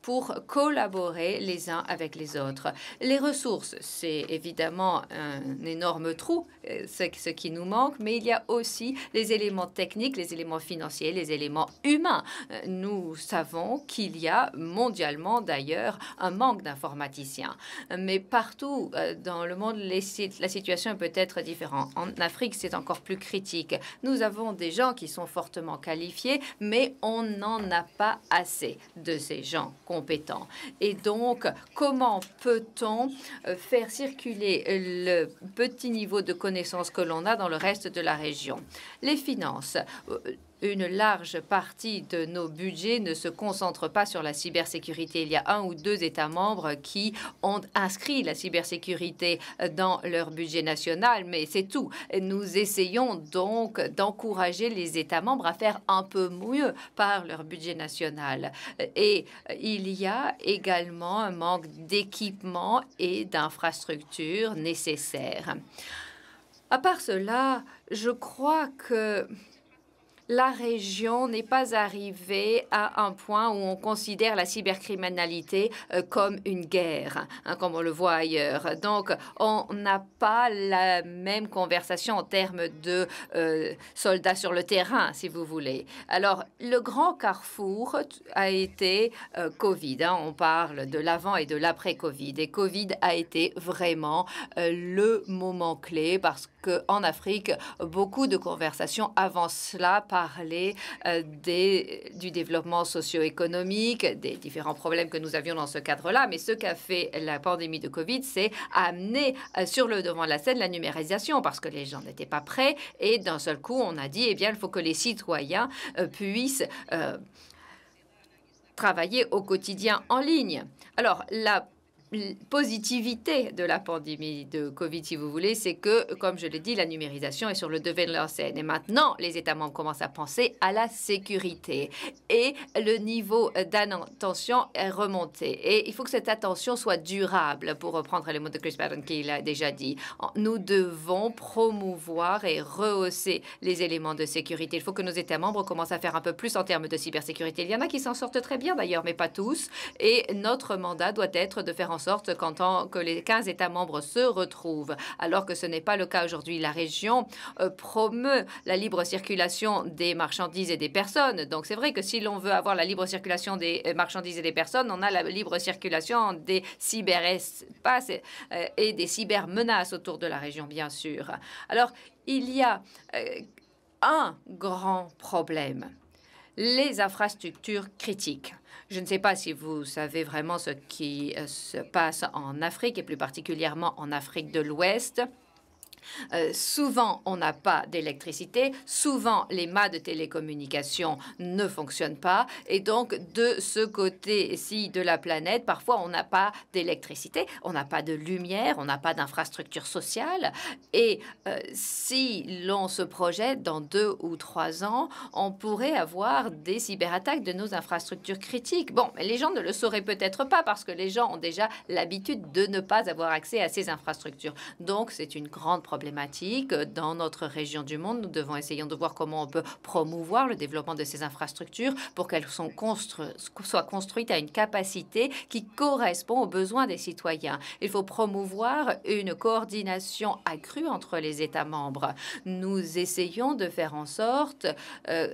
pour collaborer les uns avec les autres. Les ressources, c'est évidemment un énorme trou, euh, ce, qui nous manque, mais il y a aussi les éléments techniques, les éléments financiers, les éléments humains. Euh, nous savons qu'il y a mondialement d'ailleurs un manque d'informaticiens. Mais partout euh, dans le monde, les, la situation peut être différente. En Afrique, c'est encore plus critique. Nous avons des gens qui sont fortement qualifiés, mais on n'en a pas assez de ces gens compétents. Et donc, comment peut-on euh, faire circuler euh, le petit niveau de connaissances que l'on a dans le reste de la région Les finances une large partie de nos budgets ne se concentre pas sur la cybersécurité. Il y a un ou deux États membres qui ont inscrit la cybersécurité euh, dans leur budget national, mais c'est tout. Nous essayons donc d'encourager les États membres à faire un peu mieux par leur budget national. Et euh, il y a également un manque d'équipement et d'infrastructures nécessaires. À part cela, je crois que la région n'est pas arrivée à un point où on considère la cybercriminalité euh, comme une guerre, hein, comme on le voit ailleurs. Donc, on n'a pas la même conversation en termes de euh, soldats sur le terrain, si vous voulez. Alors, le grand carrefour a été euh, Covid. Hein, on parle de l'avant et de l'après-Covid. Et Covid a été vraiment le moment clé parce que qu'en Afrique, beaucoup de conversations avant cela parlaient euh, des, du développement socio-économique, des différents problèmes que nous avions dans ce cadre-là. Mais ce qu'a fait la pandémie de Covid, c'est amener euh, sur le devant de la scène la numérisation parce que les gens n'étaient pas prêts. Et d'un seul coup, on a dit, eh bien, il faut que les citoyens euh, puissent... travailler au quotidien en ligne. Alors, la positivité de la pandémie de Covid, si vous voulez, c'est que, comme je l'ai dit, la numérisation est sur le devant de leur scène. Et maintenant, les États membres commencent à penser à la sécurité. Et le niveau d'attention est remonté. Et il faut que cette attention soit durable, pour reprendre les mots de Chris Patton qu'il a déjà dit. Nous devons promouvoir et rehausser les éléments de sécurité. Il faut que nos États membres commencent à faire un peu plus en termes de cybersécurité. Il y en a qui s'en sortent très bien, d'ailleurs, mais pas tous. Et notre mandat doit être de faire en sorte que les 15 États membres se retrouvent, alors que ce n'est pas le cas aujourd'hui. La région euh, promeut la libre circulation des marchandises et des personnes. Donc c'est vrai que si l'on veut avoir la libre circulation des euh, marchandises et des personnes, on a la libre circulation des cyberespaces euh, et, des cybermenaces autour de la région, bien sûr. Alors il y a un grand problème les infrastructures critiques. Je ne sais pas si vous savez vraiment ce qui euh, se passe en Afrique et plus particulièrement en Afrique de l'Ouest. Euh, souvent, on n'a pas d'électricité. Souvent, les mâts de télécommunication ne fonctionnent pas. Et donc, de ce côté-ci de la planète, parfois, on n'a pas d'électricité, on n'a pas de lumière, on n'a pas d'infrastructure sociale. Et euh, si l'on se projette dans deux ou trois ans, on pourrait avoir des cyberattaques de nos infrastructures critiques. Bon, mais les gens ne le sauraient peut-être pas parce que les gens ont déjà l'habitude de ne pas avoir accès à ces infrastructures. Donc, c'est une grande problématique problématique. Dans notre région du monde, nous devons essayer de voir comment on peut promouvoir le développement de ces infrastructures pour qu'elles soient construites à une capacité qui correspond aux besoins des citoyens. Il faut promouvoir une coordination accrue entre les États membres. Nous essayons de faire en sorte euh,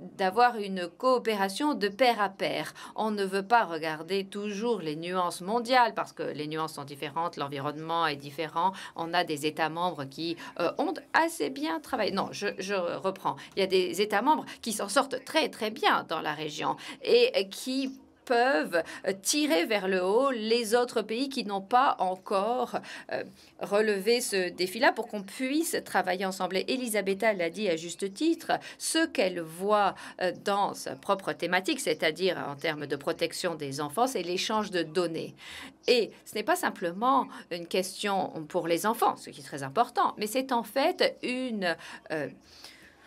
d'avoir une coopération de pair à pair. On ne veut pas regarder toujours les nuances mondiales parce que les nuances sont différentes, l'environnement est différent, on a des États membres qui euh, ont assez bien travaillé. Non, je, je, reprends. Il y a des États membres qui s'en sortent très très bien dans la région et qui peuvent euh, tirer vers le haut les autres pays qui n'ont pas encore euh, relevé ce défi-là pour qu'on puisse travailler ensemble. Et Elisabetta l'a dit à juste titre, ce qu'elle voit euh, dans sa propre thématique, c'est-à-dire en termes de protection des enfants, c'est l'échange de données. Et ce n'est pas simplement une question pour les enfants, ce qui est très important, mais c'est en fait une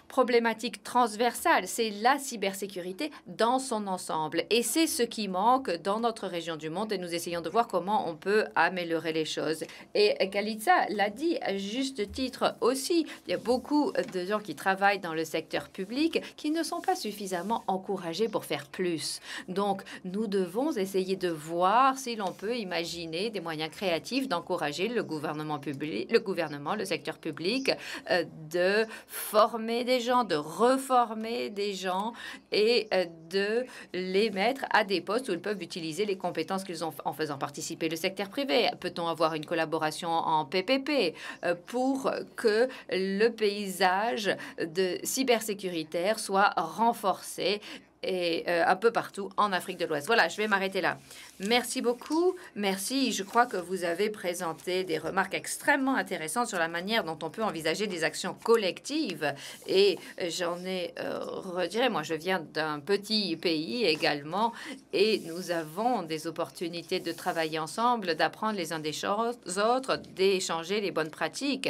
problématique transversale, c'est la cybersécurité dans son ensemble. Et c'est ce qui manque dans notre région du monde et nous essayons de voir comment on peut améliorer les choses. Et Kalitsa l'a dit à juste titre aussi, il y a beaucoup de gens qui travaillent dans le secteur public qui ne sont pas suffisamment encouragés pour faire plus. Donc nous devons essayer de voir si l'on peut imaginer des moyens créatifs d'encourager le gouvernement public, le gouvernement, le secteur public, euh, de former des gens, de reformer des gens et euh, de les mettre à des postes où ils peuvent utiliser les compétences qu'ils ont en faisant participer le secteur privé. Peut-on avoir une collaboration en PPP euh, pour que le paysage de cybersécuritaire soit renforcé et euh, un peu partout en Afrique de l'Ouest. Voilà, je vais m'arrêter là. Merci beaucoup. Merci. Je crois que vous avez présenté des remarques extrêmement intéressantes sur la manière dont on peut envisager des actions collectives. Et j'en ai euh, Moi, je viens d'un petit pays également et nous avons des opportunités de travailler ensemble, d'apprendre les uns des autres, d'échanger les bonnes pratiques.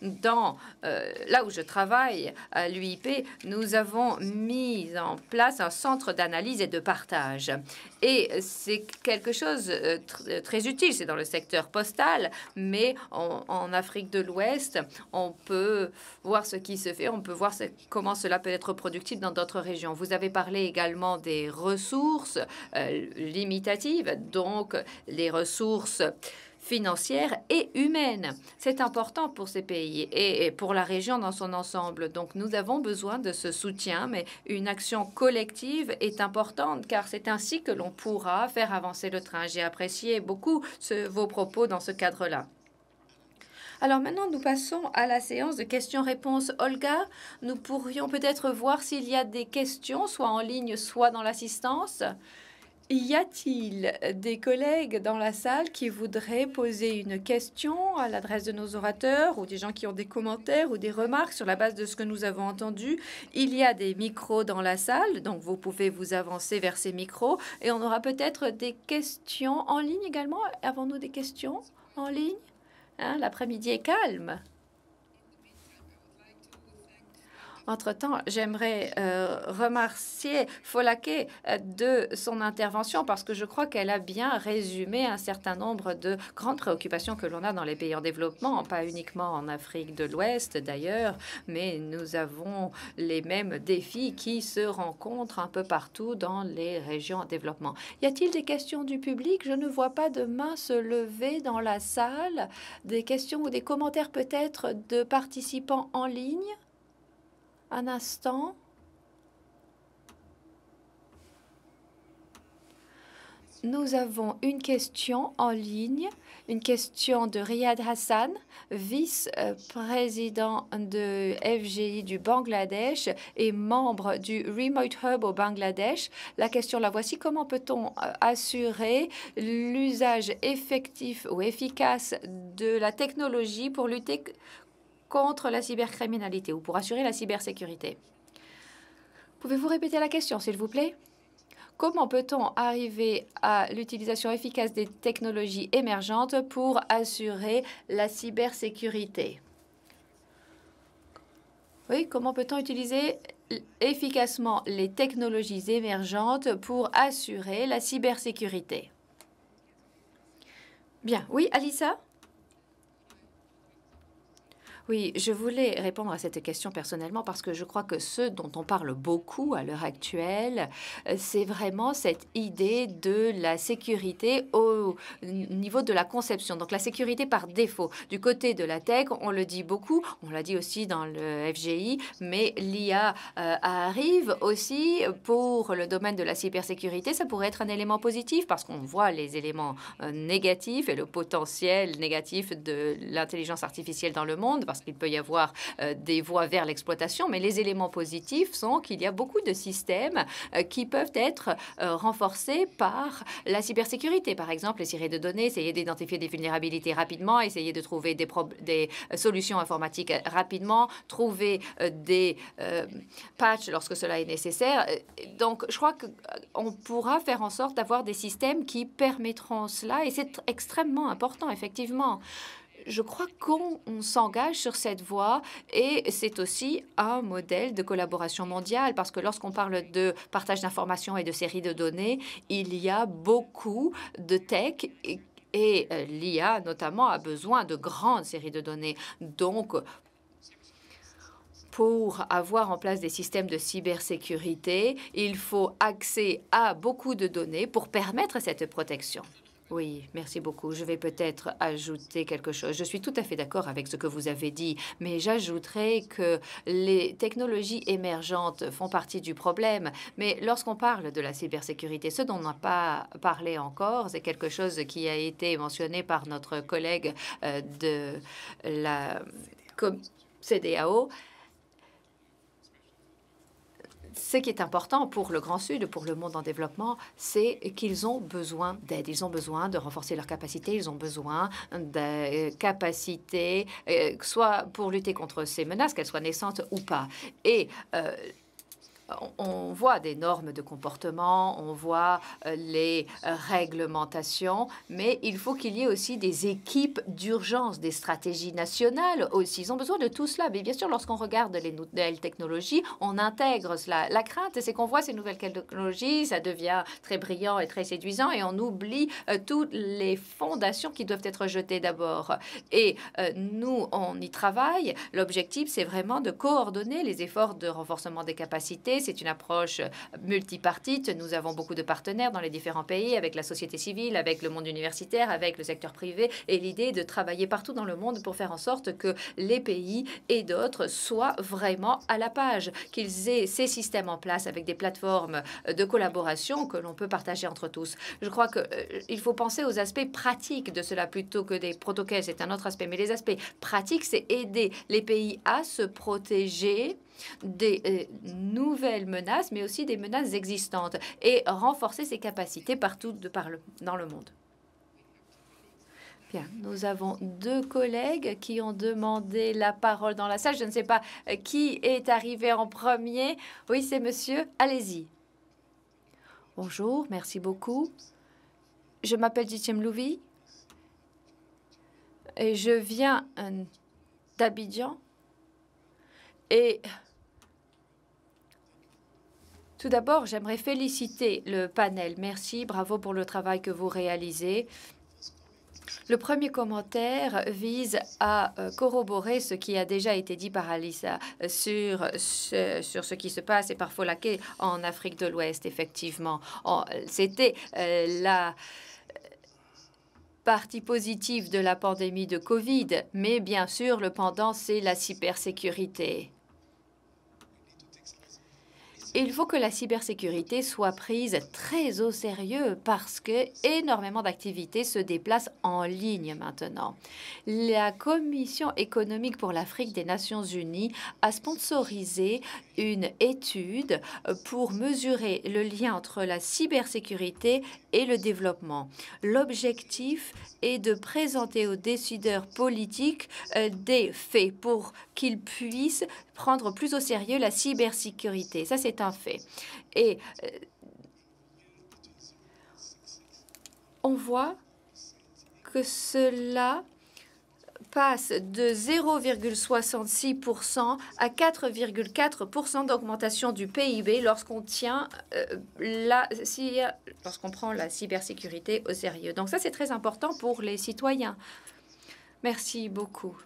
Dans euh, là où je travaille à l'UIP, nous avons mis en place un centre d'analyse et de partage. Et c'est quelque chose euh, euh, très utile, c'est dans le secteur postal, mais en, Afrique de l'Ouest, on peut voir ce qui se fait, on peut voir comment cela peut être productif dans d'autres régions. Vous avez parlé également des ressources euh, limitatives, donc les ressources financière et humaine. C'est important pour ces pays et pour la région dans son ensemble. Donc nous avons besoin de ce soutien, mais une action collective est importante car c'est ainsi que l'on pourra faire avancer le train. J'ai apprécié beaucoup ce, vos propos dans ce cadre-là. Alors maintenant, nous passons à la séance de questions-réponses. Olga, nous pourrions peut-être voir s'il y a des questions, soit en ligne, soit dans l'assistance. Y a-t-il des collègues dans la salle qui voudraient poser une question à l'adresse de nos orateurs ou des gens qui ont des commentaires ou des remarques sur la base de ce que nous avons entendu Il y a des micros dans la salle, donc vous pouvez vous avancer vers ces micros et on aura peut-être des questions en ligne également. Avons-nous des questions en ligne hein, L'après-midi est calme. Entre-temps, j'aimerais euh, remercier Folake euh, de son intervention parce que je crois qu'elle a bien résumé un certain nombre de grandes préoccupations que l'on a dans les pays en développement, pas uniquement en Afrique de l'Ouest d'ailleurs, mais nous avons les mêmes défis qui se rencontrent un peu partout dans les régions en développement. Y a-t-il des questions du public Je ne vois pas de main se lever dans la salle. Des questions ou des commentaires peut-être de participants en ligne un instant. Nous avons une question en ligne, une question de Riyad Hassan, vice-président euh, de FGI du Bangladesh et membre du Remote Hub au Bangladesh. La question la voici. Comment peut-on euh, assurer l'usage effectif ou efficace de la technologie pour lutter contre la cybercriminalité ou pour assurer la cybersécurité. Pouvez-vous répéter la question, s'il vous plaît Comment peut-on arriver à l'utilisation efficace des technologies émergentes pour assurer la cybersécurité Oui, comment peut-on utiliser efficacement les technologies émergentes pour assurer la cybersécurité Bien, oui, Alissa oui, je voulais répondre à cette question personnellement parce que je crois que ce dont on parle beaucoup à l'heure actuelle, euh, c'est vraiment cette idée de la sécurité au niveau de la conception. Donc la sécurité par défaut. Du côté de la tech, on le dit beaucoup, on l'a dit aussi dans le FGI, mais l'IA euh, arrive aussi pour le domaine de la cybersécurité. Ça pourrait être un élément positif parce qu'on voit les éléments euh, négatifs et le potentiel négatif de l'intelligence artificielle dans le monde parce qu'il peut y avoir euh, des voies vers l'exploitation, mais les éléments positifs sont qu'il y a beaucoup de systèmes euh, qui peuvent être euh, renforcés par la cybersécurité. Par exemple, essayer de données, essayer d'identifier des vulnérabilités rapidement, essayer de trouver des, des solutions informatiques rapidement, trouver des patchs lorsque cela est nécessaire. Donc, je crois qu'on pourra faire en sorte d'avoir des systèmes qui permettront cela et c'est extrêmement important, effectivement je crois qu'on s'engage sur cette voie et c'est aussi un modèle de collaboration mondiale parce que lorsqu'on parle de partage d'informations et de séries de données, il y a beaucoup de tech et, euh, l'IA notamment a besoin de grandes séries de données. Donc, pour avoir en place des systèmes de cybersécurité, il faut accès à beaucoup de données pour permettre cette protection. Oui, merci beaucoup. Je vais peut-être ajouter quelque chose. Je suis tout à fait d'accord avec ce que vous avez dit, mais j'ajouterai que les technologies émergentes font partie du problème. Mais lorsqu'on parle de la cybersécurité, ce dont on n'a pas parlé encore, c'est quelque chose qui a été mentionné par notre collègue euh, de la CDAO. Ce qui est important pour le Grand Sud, pour le monde en développement, c'est qu'ils ont besoin d'aide. Ils ont besoin de renforcer leurs capacités, ils ont besoin de euh, capacités, euh, soit pour lutter contre ces menaces, qu'elles soient naissantes ou pas. Et euh, euh, on voit des normes de comportement, on voit euh, les euh, réglementations, mais il faut qu'il y ait aussi des équipes d'urgence, des stratégies nationales aussi. Ils ont besoin de tout cela. Mais bien sûr, lorsqu'on regarde les nouvelles technologies, on intègre cela. La crainte, c'est qu'on voit ces nouvelles technologies, ça devient très brillant et très séduisant, et on oublie toutes les fondations qui doivent être jetées d'abord. Et nous, on y travaille. L'objectif, c'est vraiment de coordonner les efforts de renforcement des capacités c'est une approche euh, multipartite. Nous avons beaucoup de partenaires dans les différents pays, avec la société civile, avec le monde universitaire, avec le secteur privé, et l'idée de travailler partout dans le monde pour faire en sorte que les pays et d'autres soient vraiment à la page, qu'ils aient ces systèmes en place avec des plateformes euh, de collaboration que l'on peut partager entre tous. Je crois qu'il euh, faut penser aux aspects pratiques de cela plutôt que des protocoles. C'est un autre aspect. Mais les aspects pratiques, c'est aider les pays à se protéger des euh, nouvelles menaces, mais aussi des menaces existantes, et renforcer ses capacités partout de par dans le monde. Bien, nous avons deux collègues qui ont demandé la parole dans la salle. Je ne sais pas euh, qui est arrivé en premier. Oui, c'est monsieur. Allez-y. Bonjour, merci beaucoup. Je m'appelle Jitjem Louvi et je viens euh, d'Abidjan. Et tout d'abord, j'aimerais féliciter le panel. Merci, bravo pour le travail que vous réalisez. Le premier commentaire vise à euh, corroborer ce qui a déjà été dit par Alissa euh, sur ce, sur ce qui se passe et par laqué en Afrique de l'Ouest, effectivement. C'était euh, la partie positive de la pandémie de Covid, mais bien sûr, le pendant, c'est la cybersécurité il faut que la cybersécurité soit prise très au sérieux parce que énormément d'activités se déplacent en ligne maintenant. La Commission économique pour l'Afrique des Nations Unies a sponsorisé une étude pour mesurer le lien entre la cybersécurité et le développement. L'objectif est de présenter aux décideurs politiques euh, des faits pour qu'ils puissent prendre plus au sérieux la cybersécurité. Ça, c'est un fait. Et euh, on voit que cela passe de 0,66% à 4,4% d'augmentation du PIB lorsqu'on tient euh, la lorsqu'on prend la cybersécurité au sérieux. Donc ça c'est très important pour les citoyens. Merci beaucoup.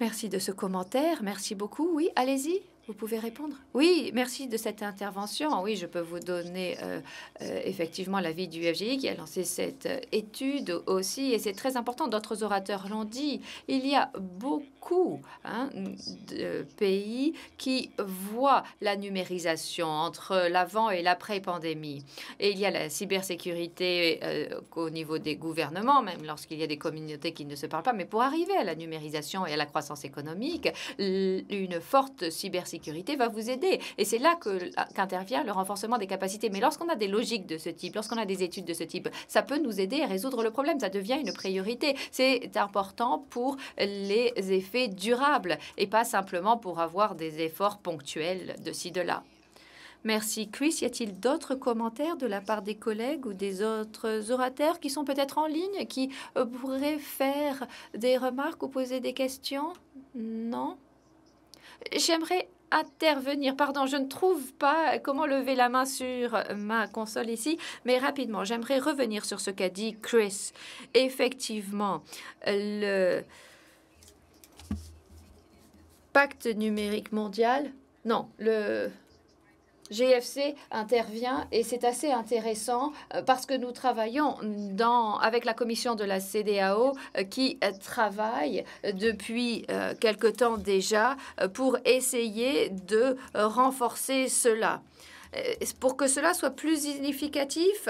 Merci de ce commentaire, merci beaucoup. Oui, allez-y. Vous pouvez répondre Oui, merci de cette intervention. Oui, je peux vous donner euh, euh, effectivement l'avis du FGI qui a lancé cette euh, étude aussi. Et c'est très important, d'autres orateurs l'ont dit. Il y a beaucoup hein, de pays qui voient la numérisation entre l'avant et l'après-pandémie. Et il y a la cybersécurité au niveau des gouvernements, même lorsqu'il y a des communautés qui ne se parlent pas. Mais pour arriver à la numérisation et à la croissance économique, une forte cybersécurité sécurité va vous aider. Et c'est là euh, qu'intervient le renforcement des capacités. Mais lorsqu'on a des logiques de ce type, lorsqu'on a des études de ce type, ça peut nous aider à résoudre le problème. Ça devient une priorité. C'est important pour les effets durables et pas simplement pour avoir des efforts ponctuels de ci, de là. Merci Chris. Y a-t-il d'autres commentaires de la part des collègues ou des autres orateurs qui sont peut-être en ligne, qui euh, pourraient faire des remarques ou poser des questions Non J'aimerais intervenir. Pardon, je ne trouve pas comment lever la main sur ma console ici, mais rapidement, j'aimerais revenir sur ce qu'a dit Chris. Effectivement, le pacte numérique mondial, non, le GFC intervient et c'est assez intéressant euh, parce que nous travaillons dans, avec la commission de la CDAO euh, qui euh, travaille depuis quelque temps déjà pour essayer de renforcer cela. Pour que cela soit plus significatif,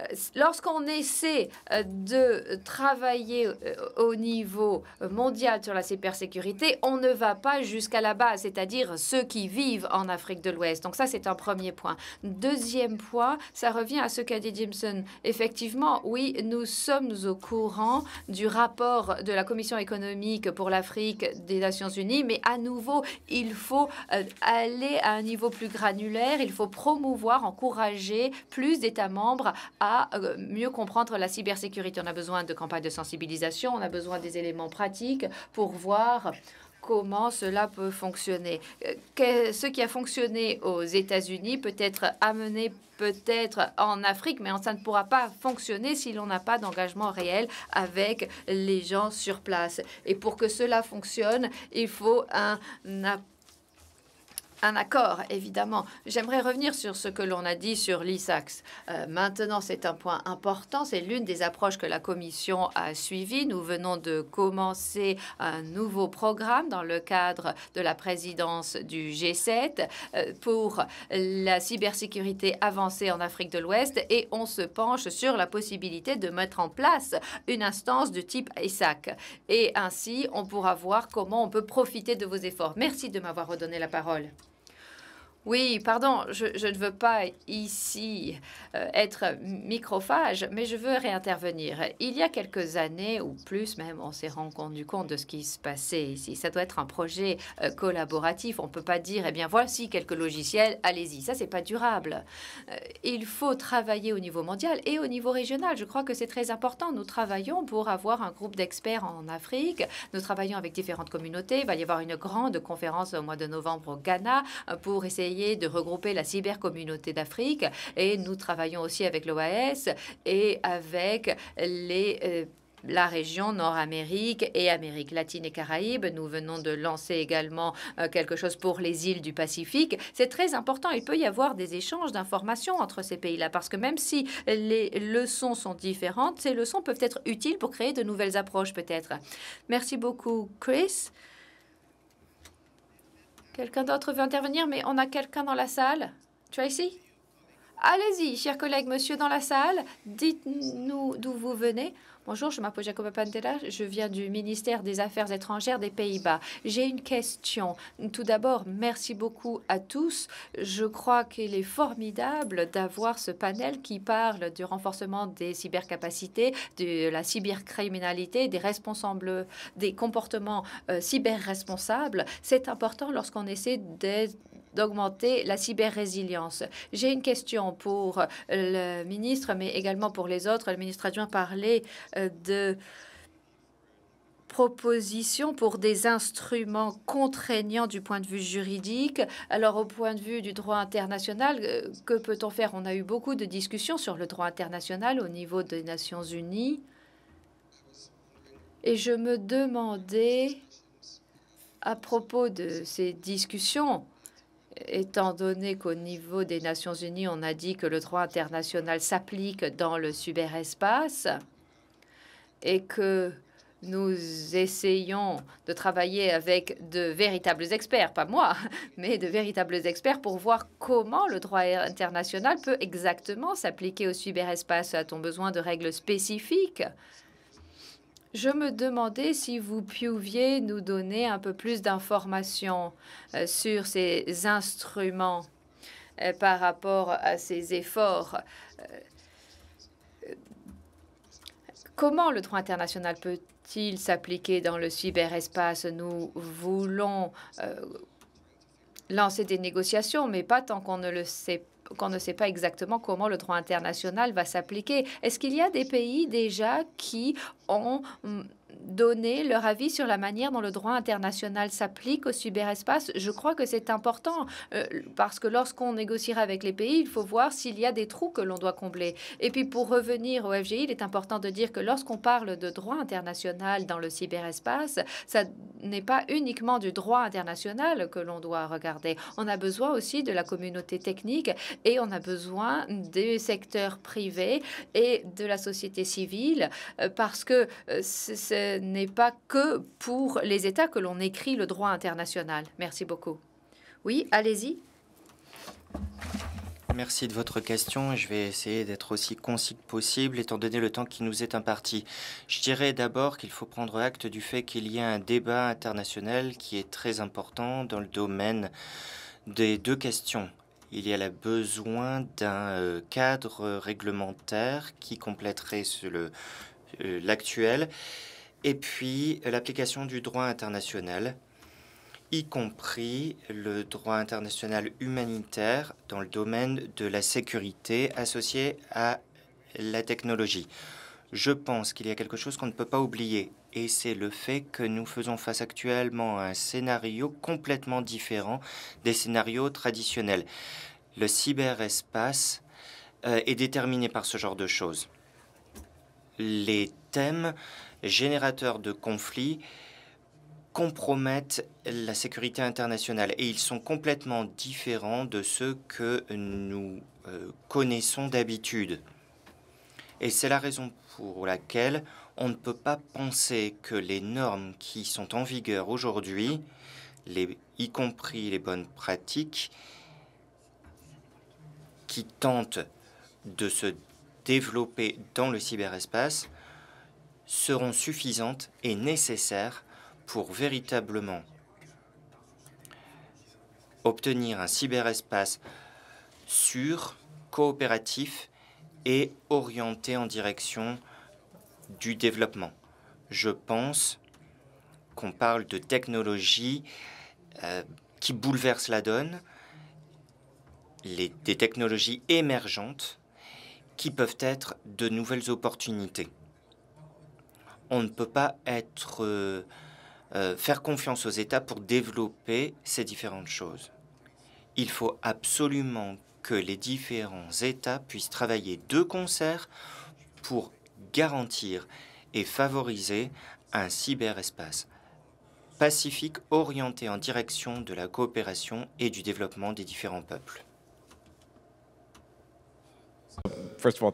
euh, lorsqu'on essaie euh, de travailler euh, au niveau mondial sur la cybersécurité, on ne va pas jusqu'à la base, c'est-à-dire ceux qui vivent en Afrique de l'Ouest. Donc ça, c'est un premier point. Deuxième point, ça revient à ce qu'a dit Jimson. Effectivement, oui, nous sommes au courant du rapport de la Commission économique pour l'Afrique des Nations Unies, mais à nouveau, il faut aller à un niveau plus granulaire, il faut promouvoir, encourager plus d'États membres à à euh, mieux comprendre la cybersécurité. On a besoin de campagnes de sensibilisation, on a besoin des éléments pratiques pour voir comment cela peut fonctionner. Euh, ce qui a fonctionné aux États-Unis peut être amené peut-être en Afrique, mais ça ne pourra pas fonctionner si l'on n'a pas d'engagement réel avec les gens sur place. Et pour que cela fonctionne, il faut un apport un accord, évidemment. J'aimerais revenir sur ce que l'on a dit sur l'ISAX. Euh, maintenant, c'est un point important. C'est l'une des approches que la Commission a suivies. Nous venons de commencer un nouveau programme dans le cadre de la présidence du G7 euh, pour la cybersécurité avancée en Afrique de l'Ouest et on se penche sur la possibilité de mettre en place une instance de type ISAC. Et ainsi, on pourra voir comment on peut profiter de vos efforts. Merci de m'avoir redonné la parole. Oui, pardon, je, ne veux pas ici euh, être microphage, mais je veux réintervenir. Il y a quelques années ou plus même, on s'est rendu compte de ce qui se passait ici. Ça doit être un projet euh, collaboratif. On ne peut pas dire, eh bien, voici quelques logiciels, allez-y. Ça, c'est pas durable. Euh, il faut travailler au niveau mondial et au niveau régional. Je crois que c'est très important. Nous travaillons pour avoir un groupe d'experts en Afrique. Nous travaillons avec différentes communautés. Il va y avoir une grande conférence au mois de novembre au Ghana pour essayer de regrouper la cybercommunauté d'Afrique et nous travaillons aussi avec l'OAS et avec les euh, la région Nord-Amérique et Amérique latine et Caraïbes. Nous venons de lancer également euh, quelque chose pour les îles du Pacifique. C'est très important. Il peut y avoir des échanges d'informations entre ces pays-là parce que même si les leçons sont différentes, ces leçons peuvent être utiles pour créer de nouvelles approches peut-être. Merci beaucoup, Chris. Quelqu'un d'autre veut intervenir, mais on a quelqu'un dans la salle. Tracy Allez-y, chers collègues, monsieur dans la salle, dites-nous d'où vous venez. Bonjour, je m'appelle Jacoba Pantela, je viens du ministère des Affaires étrangères des Pays-Bas. J'ai une question. Tout d'abord, merci beaucoup à tous. Je crois qu'il est formidable d'avoir ce panel qui parle du renforcement des cybercapacités, de la cybercriminalité, des responsables, des comportements euh, cyberresponsables. C'est important lorsqu'on essaie d'être d'augmenter la cyber-résilience. J'ai une question pour euh, le ministre, mais également pour les autres. Le ministre adjoint parlait euh, de propositions pour des instruments contraignants du point de vue juridique. Alors, au point de vue du droit international, euh, que peut-on faire On a eu beaucoup de discussions sur le droit international au niveau des Nations Unies. Et je me demandais, à propos de ces discussions, étant donné qu'au niveau des Nations Unies, on a dit que le droit international s'applique dans le cyberespace et que nous essayons de travailler avec de véritables experts, pas moi, mais de véritables experts pour voir comment le droit international peut exactement s'appliquer au cyberespace. A-t-on besoin de règles spécifiques je me demandais si vous pouviez nous donner un peu plus d'informations euh, sur ces instruments euh, par rapport à ces efforts. Euh, comment le droit international peut-il s'appliquer dans le cyberespace Nous voulons lancer des négociations, mais pas tant qu'on ne le sait qu'on ne sait pas exactement comment le droit international va s'appliquer. Est-ce qu'il y a des pays déjà qui ont hum, donner leur avis sur la manière dont le droit international s'applique au cyberespace. Je crois que c'est important euh, parce que lorsqu'on négociera avec les pays, il faut voir s'il y a des trous que l'on doit combler. Et puis pour revenir au FGI, il est important de dire que lorsqu'on parle de droit international dans le cyberespace, ça n'est pas uniquement du droit international que l'on doit regarder. On a besoin aussi de la communauté technique et on a besoin des secteurs privés et de la société civile euh, parce que euh, c'est n'est pas que pour les États que l'on écrit le droit international. Merci beaucoup. Oui, allez-y. Merci de votre question. Je vais essayer d'être aussi concis que possible, étant donné le temps qui nous est imparti. Je dirais d'abord qu'il faut prendre acte du fait qu'il y a un débat international qui est très important dans le domaine des deux questions. Il y a le besoin d'un euh, cadre réglementaire qui compléterait euh, l'actuel et puis l'application du droit international, y compris le droit international humanitaire dans le domaine de la sécurité associée à la technologie. Je pense qu'il y a quelque chose qu'on ne peut pas oublier, et c'est le fait que nous faisons face actuellement à un scénario complètement différent des scénarios traditionnels. Le cyberespace euh, est déterminé par ce genre de choses. Les thèmes générateurs de conflits compromettent la sécurité internationale et ils sont complètement différents de ceux que nous euh, connaissons d'habitude. Et c'est la raison pour laquelle on ne peut pas penser que les normes qui sont en vigueur aujourd'hui, y compris les bonnes pratiques, qui tentent de se développer dans le cyberespace, seront suffisantes et nécessaires pour véritablement obtenir un cyberespace sûr, coopératif et orienté en direction du développement. Je pense qu'on parle de technologies euh, qui bouleversent la donne, des technologies émergentes qui peuvent être de nouvelles opportunités on ne peut pas être euh, euh, faire confiance aux États pour développer ces différentes choses. Il faut absolument que les différents États puissent travailler de concert pour garantir et favoriser un cyberespace pacifique orienté en direction de la coopération et du développement des différents peuples. question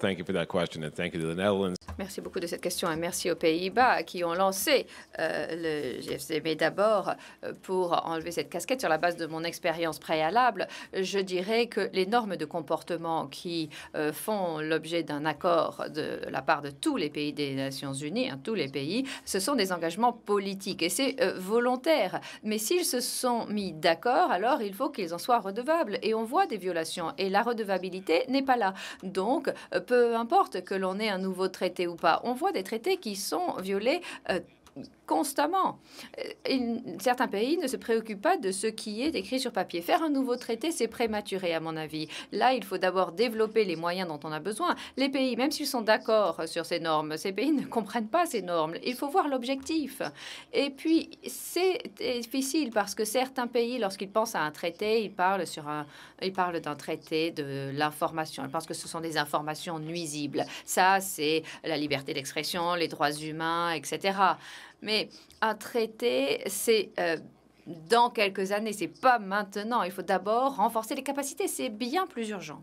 Merci beaucoup de cette question et merci aux Pays-Bas qui ont lancé euh, le GFC. Mais d'abord, euh, pour enlever cette casquette sur la base de mon expérience préalable, je dirais que les normes de comportement qui euh, font l'objet d'un accord de la part de tous les pays des Nations Unies, hein, tous les pays, ce sont des engagements politiques et c'est volontaire. Mais s'ils se sont mis d'accord, alors il faut qu'ils en soient redevables et on voit des violations et la redevabilité n'est pas là. Donc, peu importe que l'on ait un nouveau traité pas. On voit des traités qui sont violés. Euh, constamment. Euh, certains pays ne se préoccupent pas de ce qui est écrit sur papier. Faire un nouveau traité, c'est prématuré, à mon avis. Là, il faut d'abord développer les moyens dont on a besoin. Les pays, même s'ils sont d'accord sur ces normes, ces pays ne comprennent pas ces normes. Il faut voir l'objectif. Et puis, c'est difficile parce que certains pays, lorsqu'ils pensent à un traité, ils parlent sur ils parlent d'un traité de l'information. Ils pensent que ce sont des informations nuisibles. Ça, c'est la liberté d'expression, les droits humains, etc mais un traité, c'est euh, dans quelques années, c'est pas maintenant. Il faut d'abord renforcer les capacités, c'est bien plus urgent.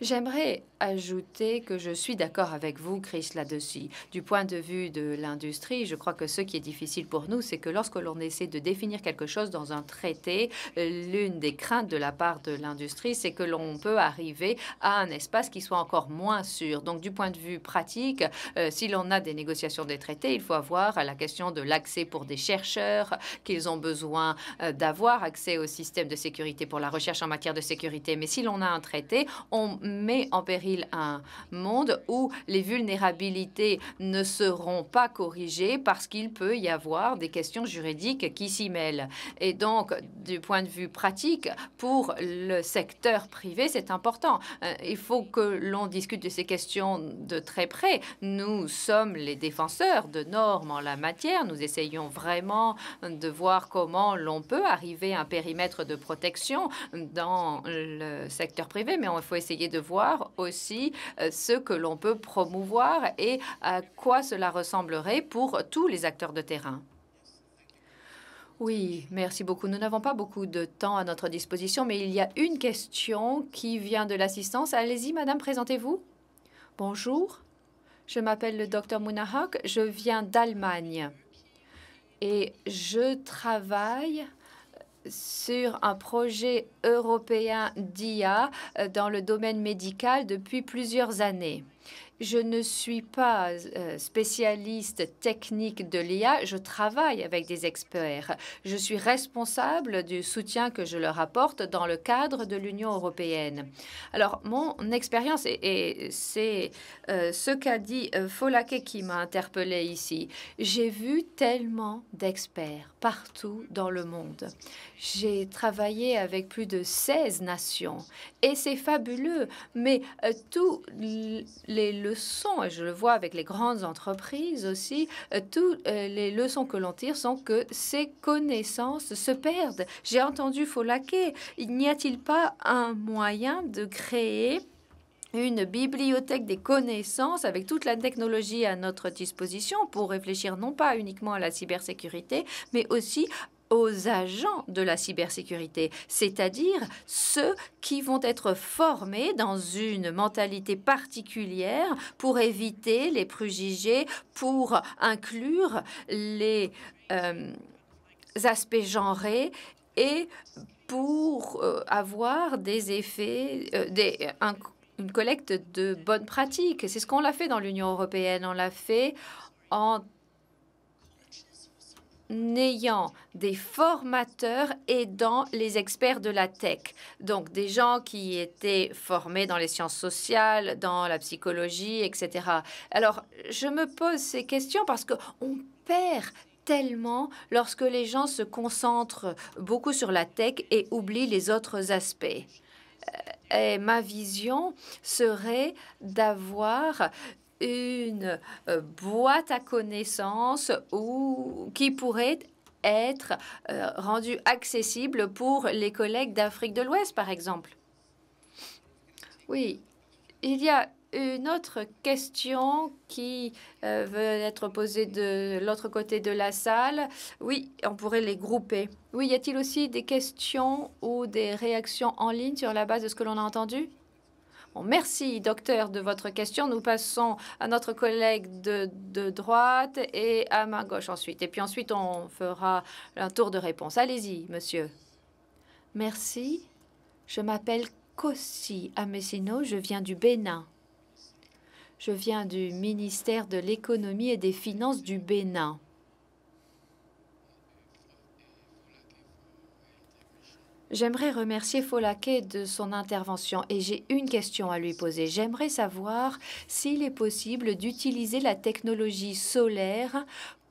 J'aimerais ajouter que je suis d'accord avec vous, Chris, là-dessus. Du point de vue de l'industrie, je crois que ce qui est difficile pour nous, c'est que lorsque l'on essaie de définir quelque chose dans un traité, euh, l'une des craintes de la part de l'industrie, c'est que l'on peut arriver à un espace qui soit encore moins sûr. Donc, du point de vue pratique, euh, si l'on a des négociations des traités, il faut avoir la question de l'accès pour des chercheurs, qu'ils ont besoin euh, d'avoir accès au système de sécurité pour la recherche en matière de sécurité. Mais si l'on a un traité, on met en péril un monde où les vulnérabilités ne seront pas corrigées parce qu'il peut y avoir des questions juridiques qui s'y mêlent. Et donc, du point de vue pratique, pour le secteur privé, c'est important. Euh, il faut que l'on discute de ces questions de très près. Nous sommes les défenseurs de normes en la matière. Nous essayons vraiment de voir comment l'on peut arriver à un périmètre de protection dans le secteur privé, mais il faut essayer de voir aussi euh, ce que l'on peut promouvoir et à quoi cela ressemblerait pour tous les acteurs de terrain. Oui, merci beaucoup. Nous n'avons pas beaucoup de temps à notre disposition, mais il y a une question qui vient de l'assistance. Allez-y, madame, présentez-vous. Bonjour, je m'appelle le docteur Mounahak, je viens d'Allemagne et je travaille sur un projet européen d'IA euh, dans le domaine médical depuis plusieurs années. Je ne suis pas euh, spécialiste technique de l'IA, je travaille avec des experts. Je suis responsable du soutien que je leur apporte dans le cadre de l'Union européenne. Alors, mon expérience, et, c'est euh, ce qu'a dit Folake qui m'a interpellé ici, j'ai vu tellement d'experts partout dans le monde. J'ai travaillé avec plus de 16 nations et c'est fabuleux, mais euh, toutes les leçons, et je le vois avec les grandes entreprises aussi, euh, toutes euh, les leçons que l'on tire sont que ces connaissances se perdent. J'ai entendu Folaquet, n'y a-t-il pas un moyen de créer une bibliothèque des connaissances avec toute la technologie à notre disposition pour réfléchir non pas uniquement à la cybersécurité, mais aussi aux agents de la cybersécurité, c'est-à-dire ceux qui vont être formés dans une mentalité particulière pour éviter les préjugés, pour inclure les euh, aspects genrés et pour euh, avoir des effets, euh, des, une collecte de bonnes pratiques. C'est ce qu'on l'a fait dans l'Union européenne. On l'a fait en ayant des formateurs aidant les experts de la tech. Donc des gens qui étaient formés dans les sciences sociales, dans la psychologie, etc. Alors je me pose ces questions parce qu'on perd tellement lorsque les gens se concentrent beaucoup sur la tech et oublient les autres aspects. Euh, et ma vision serait d'avoir une euh, boîte à connaissances ou qui pourrait être euh, rendue accessible pour les collègues d'Afrique de l'Ouest, par exemple. Oui, il y a une autre question qui euh, veut être posée de l'autre côté de la salle. Oui, on pourrait les grouper. Oui, y a-t-il aussi des questions ou des réactions en ligne sur la base de ce que l'on a entendu bon, Merci, docteur, de votre question. Nous passons à notre collègue de, droite et à ma gauche ensuite. Et puis ensuite, on fera un tour de réponse. Allez-y, monsieur. Merci. Je m'appelle Kossi Amessino. Je viens du Bénin. Je viens du ministère de l'économie et des finances du Bénin. J'aimerais remercier Folake de son intervention et j'ai une question à lui poser. J'aimerais savoir s'il est possible d'utiliser la technologie solaire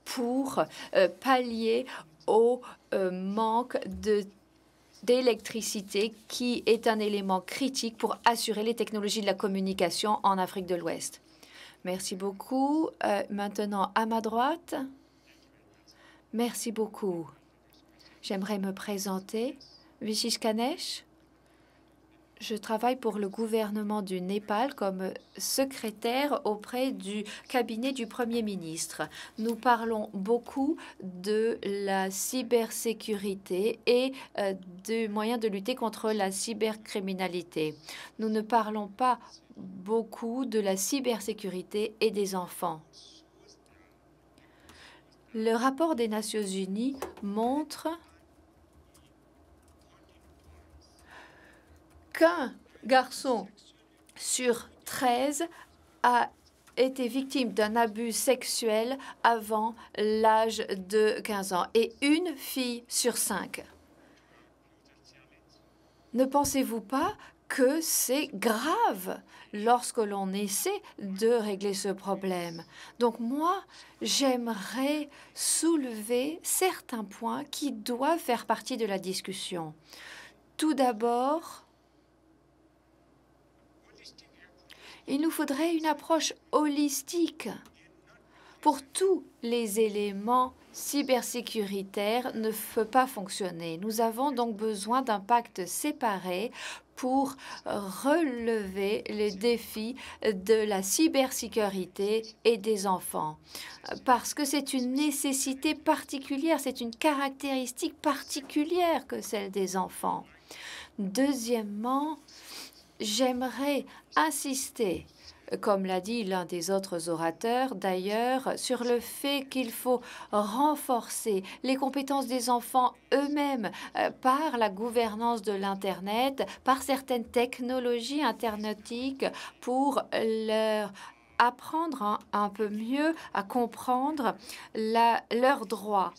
pour euh, pallier au euh, manque de d'électricité qui est un élément critique pour assurer les technologies de la communication en Afrique de l'Ouest. Merci beaucoup. Euh, maintenant, à ma droite. Merci beaucoup. J'aimerais me présenter. Vishish Kanesh je travaille pour le gouvernement du Népal comme secrétaire auprès du cabinet du Premier ministre. Nous parlons beaucoup de la cybersécurité et euh, des moyens de lutter contre la cybercriminalité. Nous ne parlons pas beaucoup de la cybersécurité et des enfants. Le rapport des Nations Unies montre qu'un garçon sur 13 a été victime d'un abus sexuel avant l'âge de 15 ans et une fille sur 5. Ne pensez-vous pas que c'est grave lorsque l'on essaie de régler ce problème. Donc moi, j'aimerais soulever certains points qui doivent faire partie de la discussion. Tout d'abord, il nous faudrait une approche holistique pour tous les éléments cybersécuritaires ne peut pas fonctionner. Nous avons donc besoin d'un pacte séparé pour relever les défis de la cybersécurité et des enfants. Parce que c'est une nécessité particulière, c'est une caractéristique particulière que celle des enfants. Deuxièmement, j'aimerais insister comme l'a dit l'un des autres orateurs d'ailleurs, sur le fait qu'il faut renforcer les compétences des enfants eux-mêmes euh, par la gouvernance de l'Internet, par certaines technologies internetiques pour leur apprendre un, peu mieux à comprendre la, leurs droits.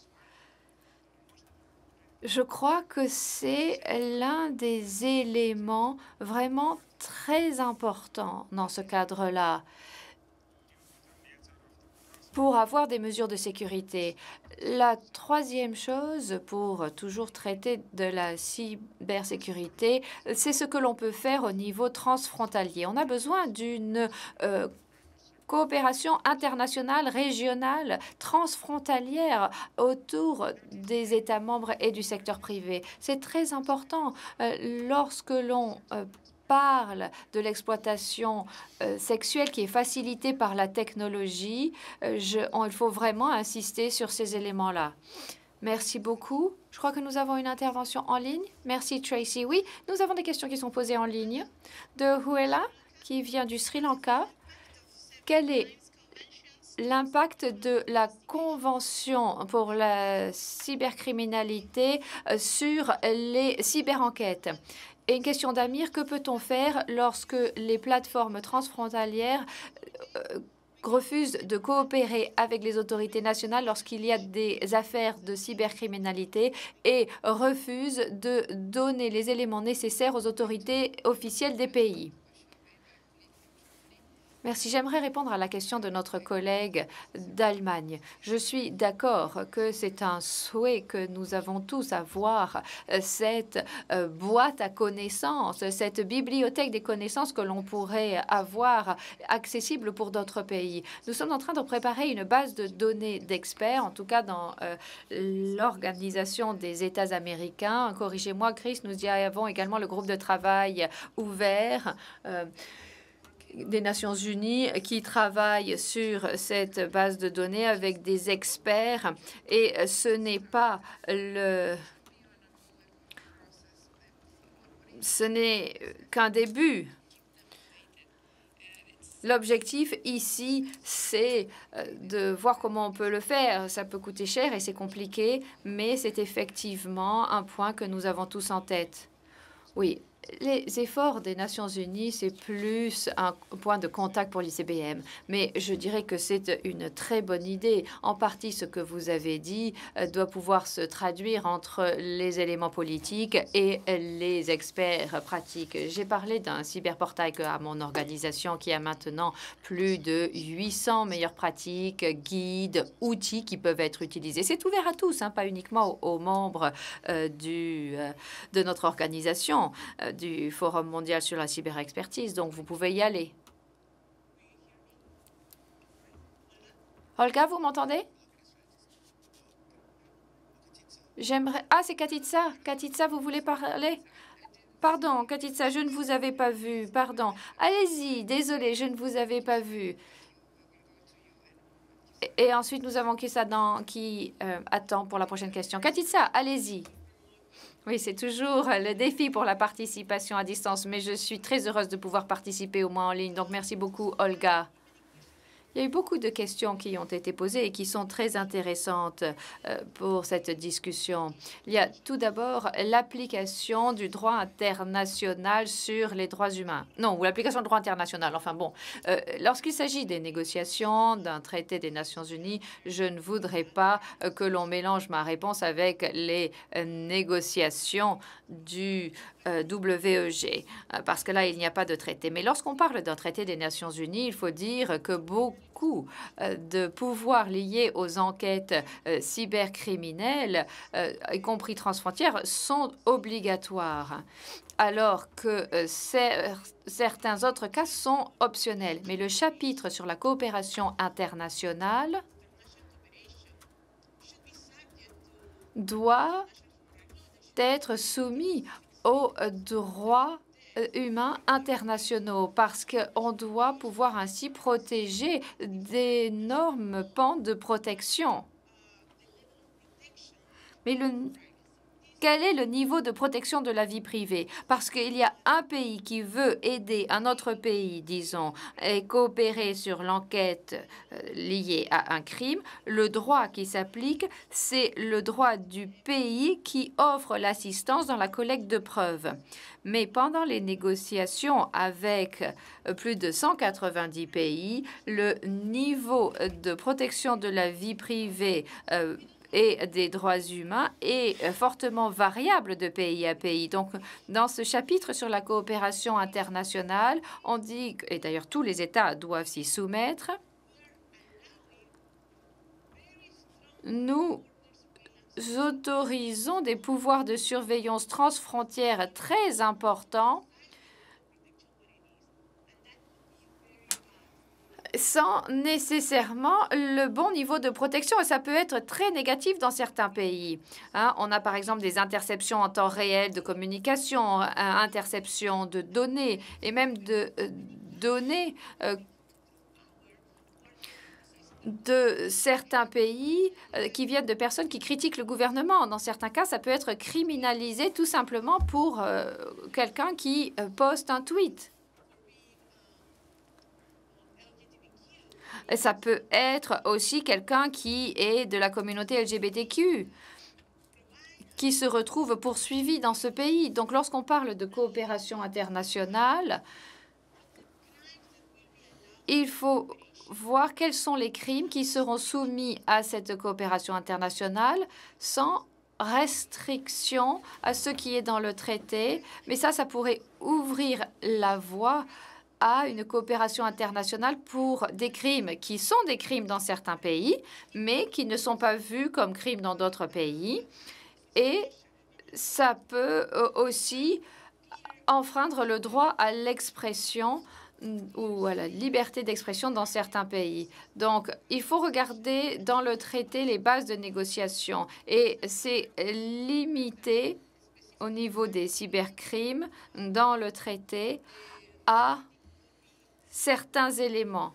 Je crois que c'est l'un des éléments vraiment très important dans ce cadre-là pour avoir des mesures de sécurité. La troisième chose, pour toujours traiter de la cybersécurité, c'est ce que l'on peut faire au niveau transfrontalier. On a besoin d'une euh, coopération internationale, régionale, transfrontalière autour des États membres et du secteur privé. C'est très important euh, lorsque l'on euh, parle de l'exploitation euh, sexuelle qui est facilitée par la technologie, euh, il faut vraiment insister sur ces éléments-là. Merci beaucoup. Je crois que nous avons une intervention en ligne. Merci, Tracy. Oui, nous avons des questions qui sont posées en ligne. De Huela, qui vient du Sri Lanka. Quel est l'impact de la Convention pour la cybercriminalité euh, sur les cyberenquêtes et une question d'Amir, que peut-on faire lorsque les plateformes transfrontalières euh, refusent de coopérer avec les autorités nationales lorsqu'il y a des affaires de cybercriminalité et refusent de donner les éléments nécessaires aux autorités officielles des pays Merci. J'aimerais répondre à la question de notre collègue d'Allemagne. Je suis d'accord que c'est un souhait que nous avons tous à voir euh, cette euh, boîte à connaissances, cette bibliothèque des connaissances que l'on pourrait avoir accessible pour d'autres pays. Nous sommes en train de préparer une base de données d'experts, en tout cas dans euh, l'organisation des États américains. Corrigez-moi, Chris, nous y avons également le groupe de travail ouvert des Nations Unies qui travaillent sur cette base de données avec des experts et ce n'est pas le ce n'est qu'un début. L'objectif ici, c'est euh, de voir comment on peut le faire. Ça peut coûter cher et c'est compliqué, mais c'est effectivement un point que nous avons tous en tête. Oui, les efforts des Nations Unies, c'est plus un point de contact pour l'ICBM. Mais je dirais que c'est une très bonne idée. En partie, ce que vous avez dit euh, doit pouvoir se traduire entre les éléments politiques et les experts pratiques. J'ai parlé d'un cyberportail à mon organisation qui a maintenant plus de 800 meilleures pratiques, guides, outils qui peuvent être utilisés. C'est ouvert à tous, hein, pas uniquement aux, membres euh, euh, de notre organisation du Forum mondial sur la cyberexpertise, donc vous pouvez y aller. Olga, vous m'entendez J'aimerais... Ah, c'est Katitsa. Katitsa, vous voulez parler Pardon, Katitsa, je ne vous avais pas vu. Pardon. Allez-y, désolé, je ne vous avais pas vu. Et, ensuite, nous avons Kissa qui euh, attend pour la prochaine question. Katitsa, allez-y. Oui, c'est toujours euh, le défi pour la participation à distance, mais je suis très heureuse de pouvoir participer au moins en ligne. Donc, merci beaucoup, Olga. Il y a eu beaucoup de questions qui ont été posées et qui sont très intéressantes euh, pour cette discussion. Il y a tout d'abord l'application du droit international sur les droits humains. Non, ou l'application du droit international. Enfin bon, euh, lorsqu'il s'agit des négociations d'un traité des Nations Unies, je ne voudrais pas euh, que l'on mélange ma réponse avec les négociations du WEG, parce que là, il n'y a pas de traité. Mais lorsqu'on parle d'un traité des Nations Unies, il faut dire que beaucoup coût euh, de pouvoir liés aux enquêtes euh, cybercriminelles, euh, y compris transfrontières, sont obligatoires alors que certains autres cas sont optionnels. Mais le chapitre sur la coopération internationale doit être soumis aux droits euh, humains internationaux parce qu'on doit pouvoir ainsi protéger d'énormes pans de protection. Mais le quel est le niveau de protection de la vie privée Parce qu'il y a un pays qui veut aider un autre pays, disons, et coopérer sur l'enquête euh, liée à un crime, le droit qui s'applique, c'est le droit du pays qui offre l'assistance dans la collecte de preuves. Mais pendant les négociations avec euh, plus de 190 pays, le niveau de protection de la vie privée euh, et des droits humains est euh, fortement variable de pays à pays. Donc, dans ce chapitre sur la coopération internationale, on dit, et d'ailleurs tous les États doivent s'y soumettre, nous autorisons des pouvoirs de surveillance transfrontière très importants sans nécessairement le bon niveau de protection et ça peut être très négatif dans certains pays. Hein, on a par exemple des interceptions en temps réel de communication, euh, interception de données et même de euh, données euh, de certains pays qui viennent de personnes qui critiquent le gouvernement. Dans certains cas, ça peut être criminalisé tout simplement pour quelqu'un qui poste un tweet. ça peut être aussi quelqu'un qui est de la communauté LGBTQ qui se retrouve poursuivi dans ce pays. Donc lorsqu'on parle de coopération internationale, il faut voir quels sont les crimes qui seront soumis à cette coopération internationale sans restriction à ce qui est dans le traité. Mais ça, ça pourrait ouvrir la voie à une coopération internationale pour des crimes qui sont des crimes dans certains pays, mais qui ne sont pas vus comme crimes dans d'autres pays. Et ça peut euh, aussi enfreindre le droit à l'expression ou à la liberté d'expression dans certains pays. Donc, il faut regarder dans le traité les bases de négociation et c'est limité au niveau des cybercrimes dans le traité à certains éléments.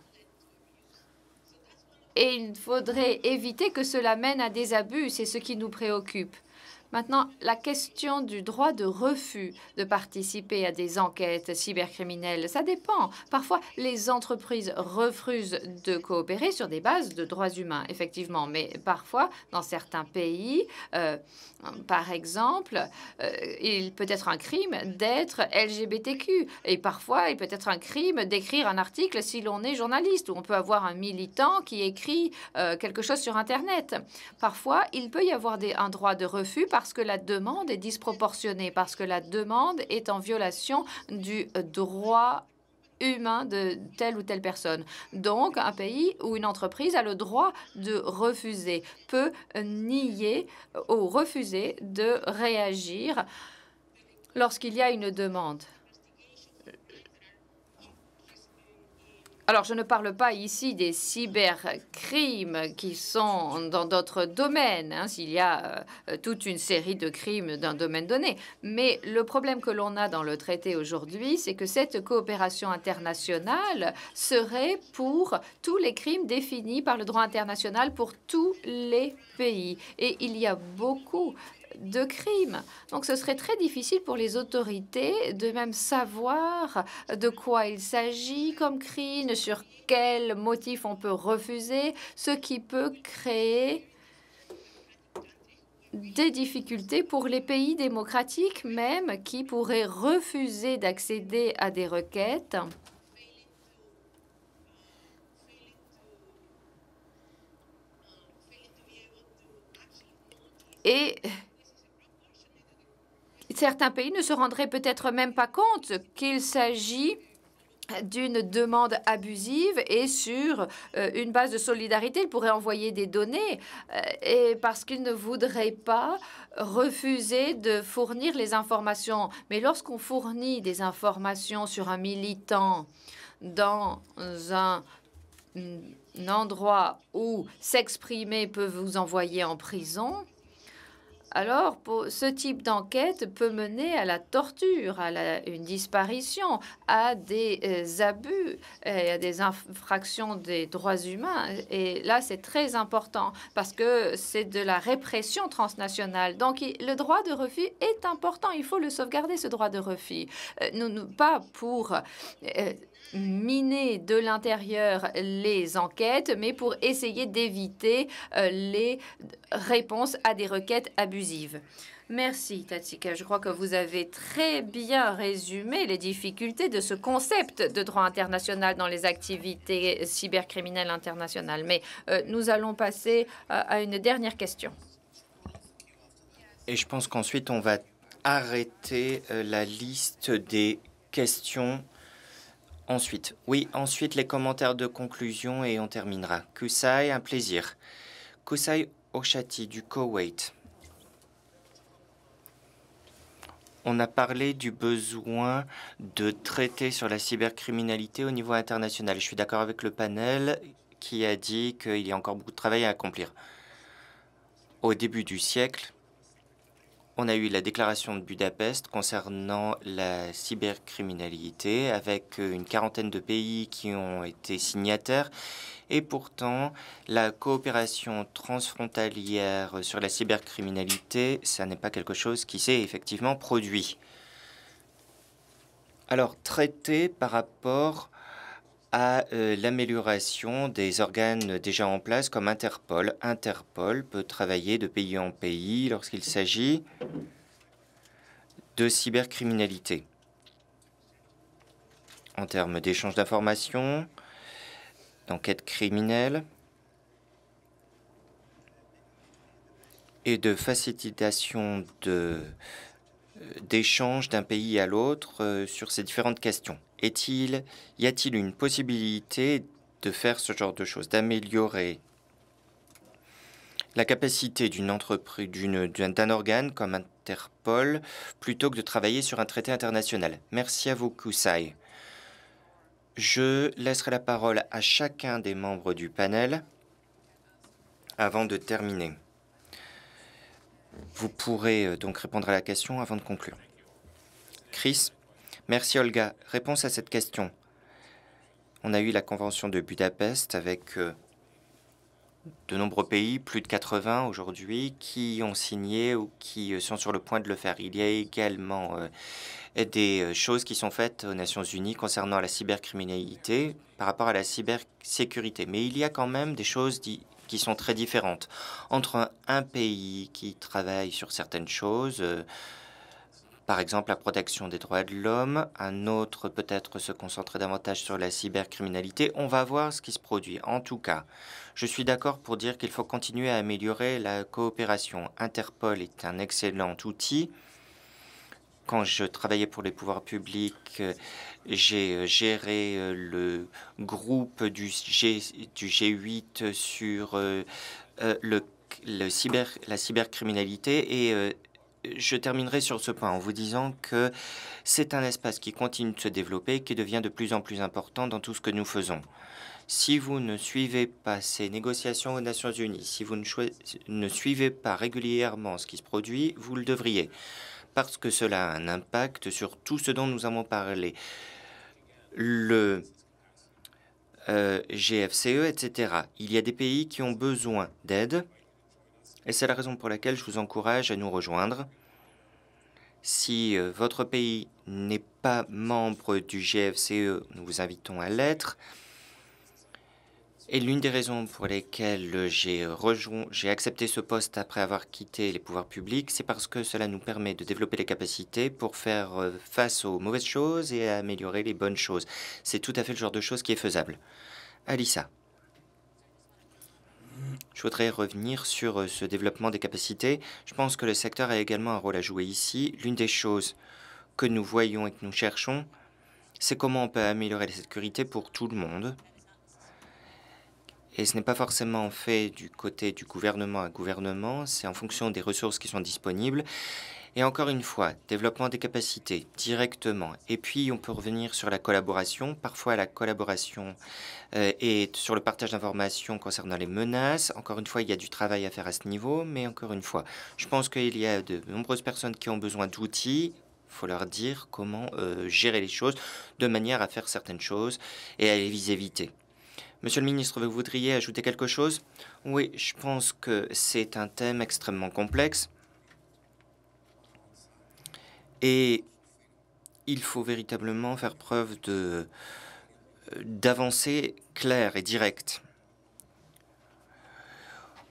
Et il faudrait éviter que cela mène à des abus, c'est ce qui nous préoccupe. Maintenant, la question du droit de refus de participer à des enquêtes cybercriminelles, ça dépend. Parfois, les entreprises refusent de coopérer sur des bases de droits humains, effectivement, mais parfois, dans certains pays, euh, par exemple, euh, il peut être un crime d'être LGBTQ et parfois, il peut être un crime d'écrire un article si l'on est journaliste ou on peut avoir un militant qui écrit euh, quelque chose sur Internet. Parfois, il peut y avoir des, un droit de refus parce que la demande est disproportionnée, parce que la demande est en violation du droit humain de telle ou telle personne. Donc, un pays ou une entreprise a le droit de refuser, peut nier ou refuser de réagir lorsqu'il y a une demande. Alors, je ne parle pas ici des cybercrimes qui sont dans d'autres domaines, hein, s'il y a euh, euh, toute une série de crimes d'un domaine donné. Mais le problème que l'on a dans le traité aujourd'hui, c'est que cette coopération internationale serait pour tous les crimes définis par le droit international pour tous les pays. Et il y a beaucoup de crimes. Donc ce serait très difficile pour les autorités de même savoir de quoi il s'agit comme crime, sur quel motif on peut refuser, ce qui peut créer des difficultés pour les pays démocratiques même qui pourraient refuser d'accéder à des requêtes. Et Certains pays ne se rendraient peut-être même pas compte qu'il s'agit d'une demande abusive et sur euh, une base de solidarité. Ils pourraient envoyer des données euh, et parce qu'ils ne voudraient pas refuser de fournir les informations. Mais lorsqu'on fournit des informations sur un militant dans un endroit où s'exprimer peut vous envoyer en prison, alors, ce type d'enquête peut mener à la torture, à une disparition, à des euh, abus, à des infractions des droits humains. Et là, c'est très important parce que c'est de la répression transnationale. Donc, le droit de refus est important. Il faut le sauvegarder, ce droit de refus. Euh, pas pour... Euh, miner de l'intérieur les enquêtes, mais pour essayer d'éviter euh, les réponses à des requêtes abusives. Merci Tatsika. Je crois que vous avez très bien résumé les difficultés de ce concept de droit international dans les activités cybercriminelles internationales. Mais euh, nous allons passer euh, à une dernière question. Et je pense qu'ensuite, on va arrêter la liste des questions Ensuite, oui, ensuite les commentaires de conclusion et on terminera. Kusai, un plaisir. Kusai Oshati du Koweït. On a parlé du besoin de traiter sur la cybercriminalité au niveau international. Je suis d'accord avec le panel qui a dit qu'il y a encore beaucoup de travail à accomplir. Au début du siècle, on a eu la déclaration de Budapest concernant la cybercriminalité avec euh, une quarantaine de pays qui ont été signataires et pourtant la coopération transfrontalière sur la cybercriminalité, ça n'est pas quelque chose qui s'est effectivement produit. Alors traité par rapport à euh, l'amélioration des organes déjà en place comme Interpol. Interpol peut travailler de pays en pays lorsqu'il s'agit de cybercriminalité. En termes d'échange d'informations, d'enquêtes criminelles et de facilitation euh, d'échanges d'un pays à l'autre euh, sur ces différentes questions il y a-t-il une possibilité de faire ce genre de choses, d'améliorer la capacité d'une entreprise, d'un organe comme Interpol, plutôt que de travailler sur un traité international. Merci à vous, Kousai. Je laisserai la parole à chacun des membres du panel avant de terminer. Vous pourrez euh, donc répondre à la question avant de conclure. Chris Merci Olga. Réponse à cette question. On a eu la convention de Budapest avec euh, de nombreux pays, plus de 80 aujourd'hui, qui ont signé ou qui euh, sont sur le point de le faire. Il y a également euh, des choses qui sont faites aux Nations Unies concernant la cybercriminalité par rapport à la cybersécurité. Mais il y a quand même des choses qui sont très différentes entre un, pays qui travaille sur certaines choses par exemple la protection des droits de l'homme, un autre peut-être se concentrer davantage sur la cybercriminalité. On va voir ce qui se produit. En tout cas, je suis d'accord pour dire qu'il faut continuer à améliorer la coopération. Interpol est un excellent outil. Quand je travaillais pour les pouvoirs publics, euh, j'ai euh, géré euh, le groupe du, G, 8 sur la cybercriminalité et je terminerai sur ce point en vous disant que c'est un espace qui continue de se développer, qui devient de plus en plus important dans tout ce que nous faisons. Si vous ne suivez pas ces négociations aux Nations Unies, si vous ne, ne suivez pas régulièrement ce qui se produit, vous le devriez, parce que cela a un impact sur tout ce dont nous avons parlé. Le euh, GFCE, etc. Il y a des pays qui ont besoin d'aide et c'est la raison pour laquelle je vous encourage à nous rejoindre. Si euh, votre pays n'est pas membre du GFCE, nous vous invitons à l'être. Et l'une des raisons pour lesquelles j'ai rejoint, j'ai accepté ce poste après avoir quitté les pouvoirs publics, c'est parce que cela nous permet de développer les capacités pour faire euh, face aux mauvaises choses et améliorer les bonnes choses. C'est tout à fait le genre de choses qui est faisable. Alissa. Je voudrais revenir sur euh, ce développement des capacités. Je pense que le secteur a également un rôle à jouer ici. L'une des choses que nous voyons et que nous cherchons, c'est comment on peut améliorer la sécurité pour tout le monde. Et ce n'est pas forcément fait du côté du gouvernement à gouvernement, c'est en fonction des ressources qui sont disponibles et encore une fois, développement des capacités directement. Et puis, on peut revenir sur la collaboration, parfois la collaboration et euh, sur le partage d'informations concernant les menaces. Encore une fois, il y a du travail à faire à ce niveau, mais encore une fois, je pense qu'il y a de nombreuses personnes qui ont besoin d'outils. Il faut leur dire comment euh, gérer les choses de manière à faire certaines choses et à les éviter. Monsieur le ministre, vous voudriez ajouter quelque chose Oui, je pense que c'est un thème extrêmement complexe. Et il faut véritablement faire preuve de euh, d'avancées claires et directes.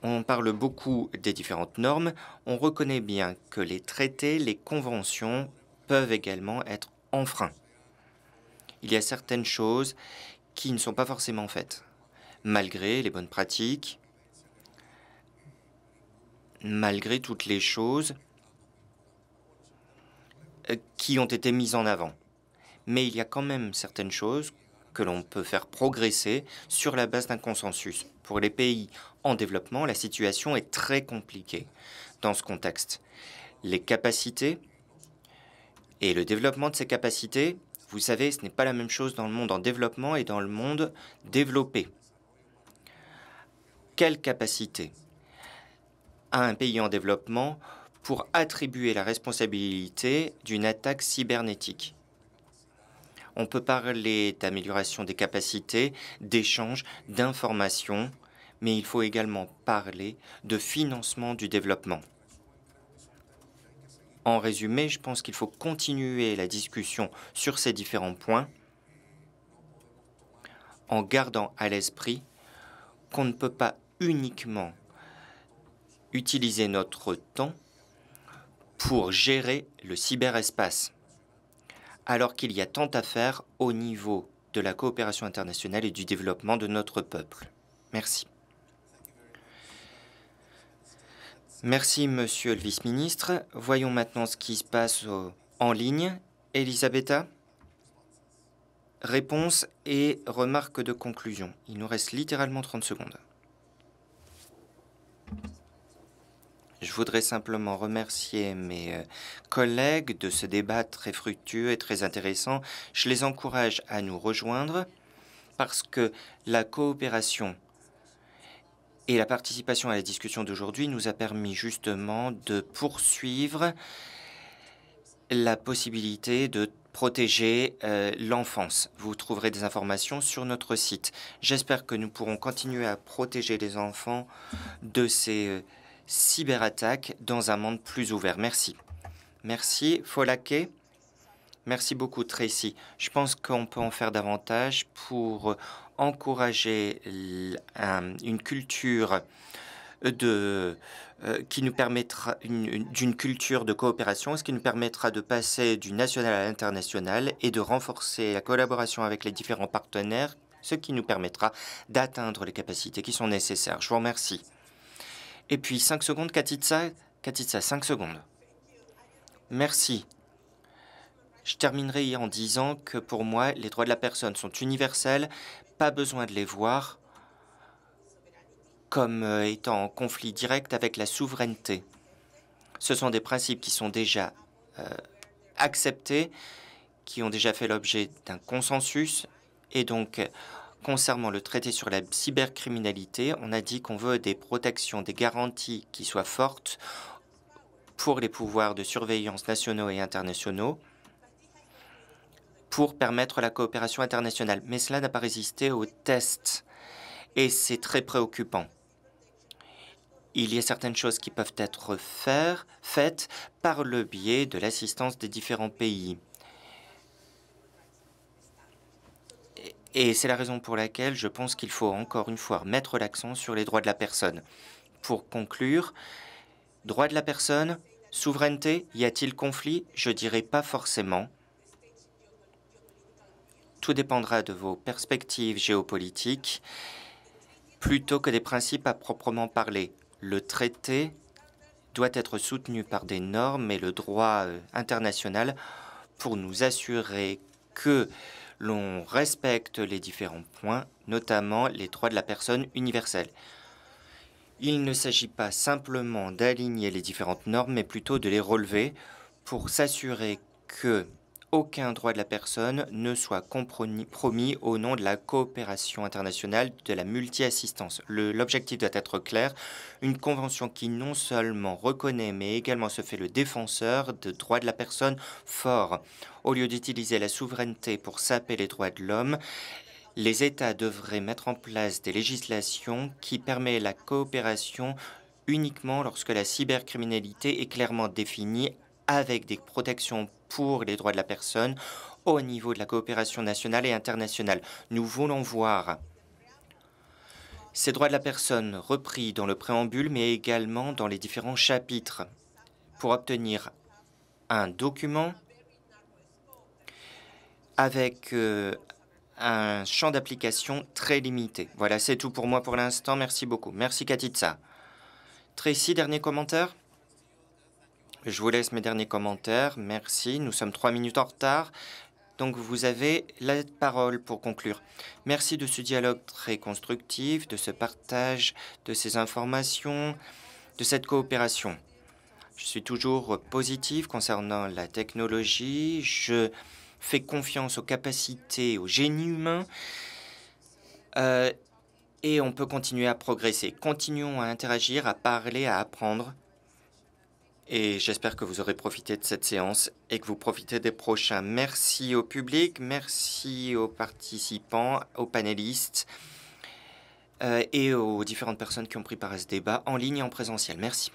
On parle beaucoup des différentes normes. On reconnaît bien que les traités, les conventions peuvent également être enfreints. Il y a certaines choses qui ne sont pas forcément faites, malgré les bonnes pratiques, malgré toutes les choses euh, qui ont été mises en avant. Mais il y a quand même certaines choses que l'on peut faire progresser sur la base d'un consensus. Pour les pays en développement, la situation est très compliquée dans ce contexte. Les capacités et le développement de ces capacités, vous savez, ce n'est pas la même chose dans le monde en développement et dans le monde développé. Quelles capacités a un pays en développement pour attribuer la responsabilité d'une attaque cybernétique. On peut parler d'amélioration des capacités, d'échange, d'informations, mais il faut également parler de financement du développement. En résumé, je pense qu'il faut continuer la discussion sur ces différents points en gardant à l'esprit qu'on ne peut pas uniquement utiliser notre temps pour gérer le cyberespace, alors qu'il y a tant à faire au niveau de la coopération internationale et du développement de notre peuple. Merci. Merci, Monsieur le Vice-ministre. Voyons maintenant ce qui se passe en ligne. Elisabetta Réponse et remarque de conclusion. Il nous reste littéralement 30 secondes. Je voudrais simplement remercier mes euh, collègues de ce débat très fructueux et très intéressant. Je les encourage à nous rejoindre parce que la coopération et la participation à la discussion d'aujourd'hui nous a permis justement de poursuivre la possibilité de protéger euh, l'enfance. Vous trouverez des informations sur notre site. J'espère que nous pourrons continuer à protéger les enfants de ces... Euh, cyberattaque dans un monde plus ouvert. Merci. Merci, Folake. Merci beaucoup, Tracy. Je pense qu'on peut en faire davantage pour encourager une culture de, euh, qui nous permettra d'une culture de coopération, ce qui nous permettra de passer du national à l'international et de renforcer la collaboration avec les différents partenaires, ce qui nous permettra d'atteindre les capacités qui sont nécessaires. Je vous remercie. Et puis 5 secondes, Katitsa. Katitsa, 5 secondes. Merci. Je terminerai en disant que pour moi, les droits de la personne sont universels, pas besoin de les voir comme euh, étant en conflit direct avec la souveraineté. Ce sont des principes qui sont déjà euh, acceptés, qui ont déjà fait l'objet d'un consensus, et donc Concernant le traité sur la cybercriminalité, on a dit qu'on veut des protections, des garanties qui soient fortes pour les pouvoirs de surveillance nationaux et internationaux pour permettre la coopération internationale. Mais cela n'a pas résisté aux tests et c'est très préoccupant. Il y a certaines choses qui peuvent être faites par le biais de l'assistance des différents pays. Et c'est la raison pour laquelle je pense qu'il faut encore une fois mettre l'accent sur les droits de la personne. Pour conclure, droits de la personne, souveraineté, y a-t-il conflit Je dirais pas forcément. Tout dépendra de vos perspectives géopolitiques plutôt que des principes à proprement parler. Le traité doit être soutenu par des normes et le droit euh, international pour nous assurer que l'on respecte les différents points, notamment les droits de la personne universelle. Il ne s'agit pas simplement d'aligner les différentes normes, mais plutôt de les relever pour s'assurer que aucun droit de la personne ne soit compromis au nom de la coopération internationale de la multi-assistance. L'objectif doit être clair, une convention qui non seulement reconnaît mais également se fait le défenseur de droits de la personne fort. Au lieu d'utiliser la souveraineté pour saper les droits de l'homme, les États devraient mettre en place des législations qui permettent la coopération uniquement lorsque la cybercriminalité est clairement définie avec des protections pour les droits de la personne au niveau de la coopération nationale et internationale. Nous voulons voir ces droits de la personne repris dans le préambule, mais également dans les différents chapitres, pour obtenir un document avec euh, un champ d'application très limité. Voilà, c'est tout pour moi pour l'instant. Merci beaucoup. Merci Katitsa. Tracy, dernier commentaire je vous laisse mes derniers commentaires. Merci. Nous sommes trois minutes en retard. Donc vous avez la parole pour conclure. Merci de ce dialogue très constructif, de ce partage, de ces informations, de cette coopération. Je suis toujours positif concernant la technologie. Je fais confiance aux capacités, au génie humain. Euh, et on peut continuer à progresser. Continuons à interagir, à parler, à apprendre. Et j'espère que vous aurez profité de cette séance et que vous profitez des prochains. Merci au public, merci aux participants, aux panélistes euh, et aux différentes personnes qui ont pris part à ce débat en ligne et en présentiel. Merci.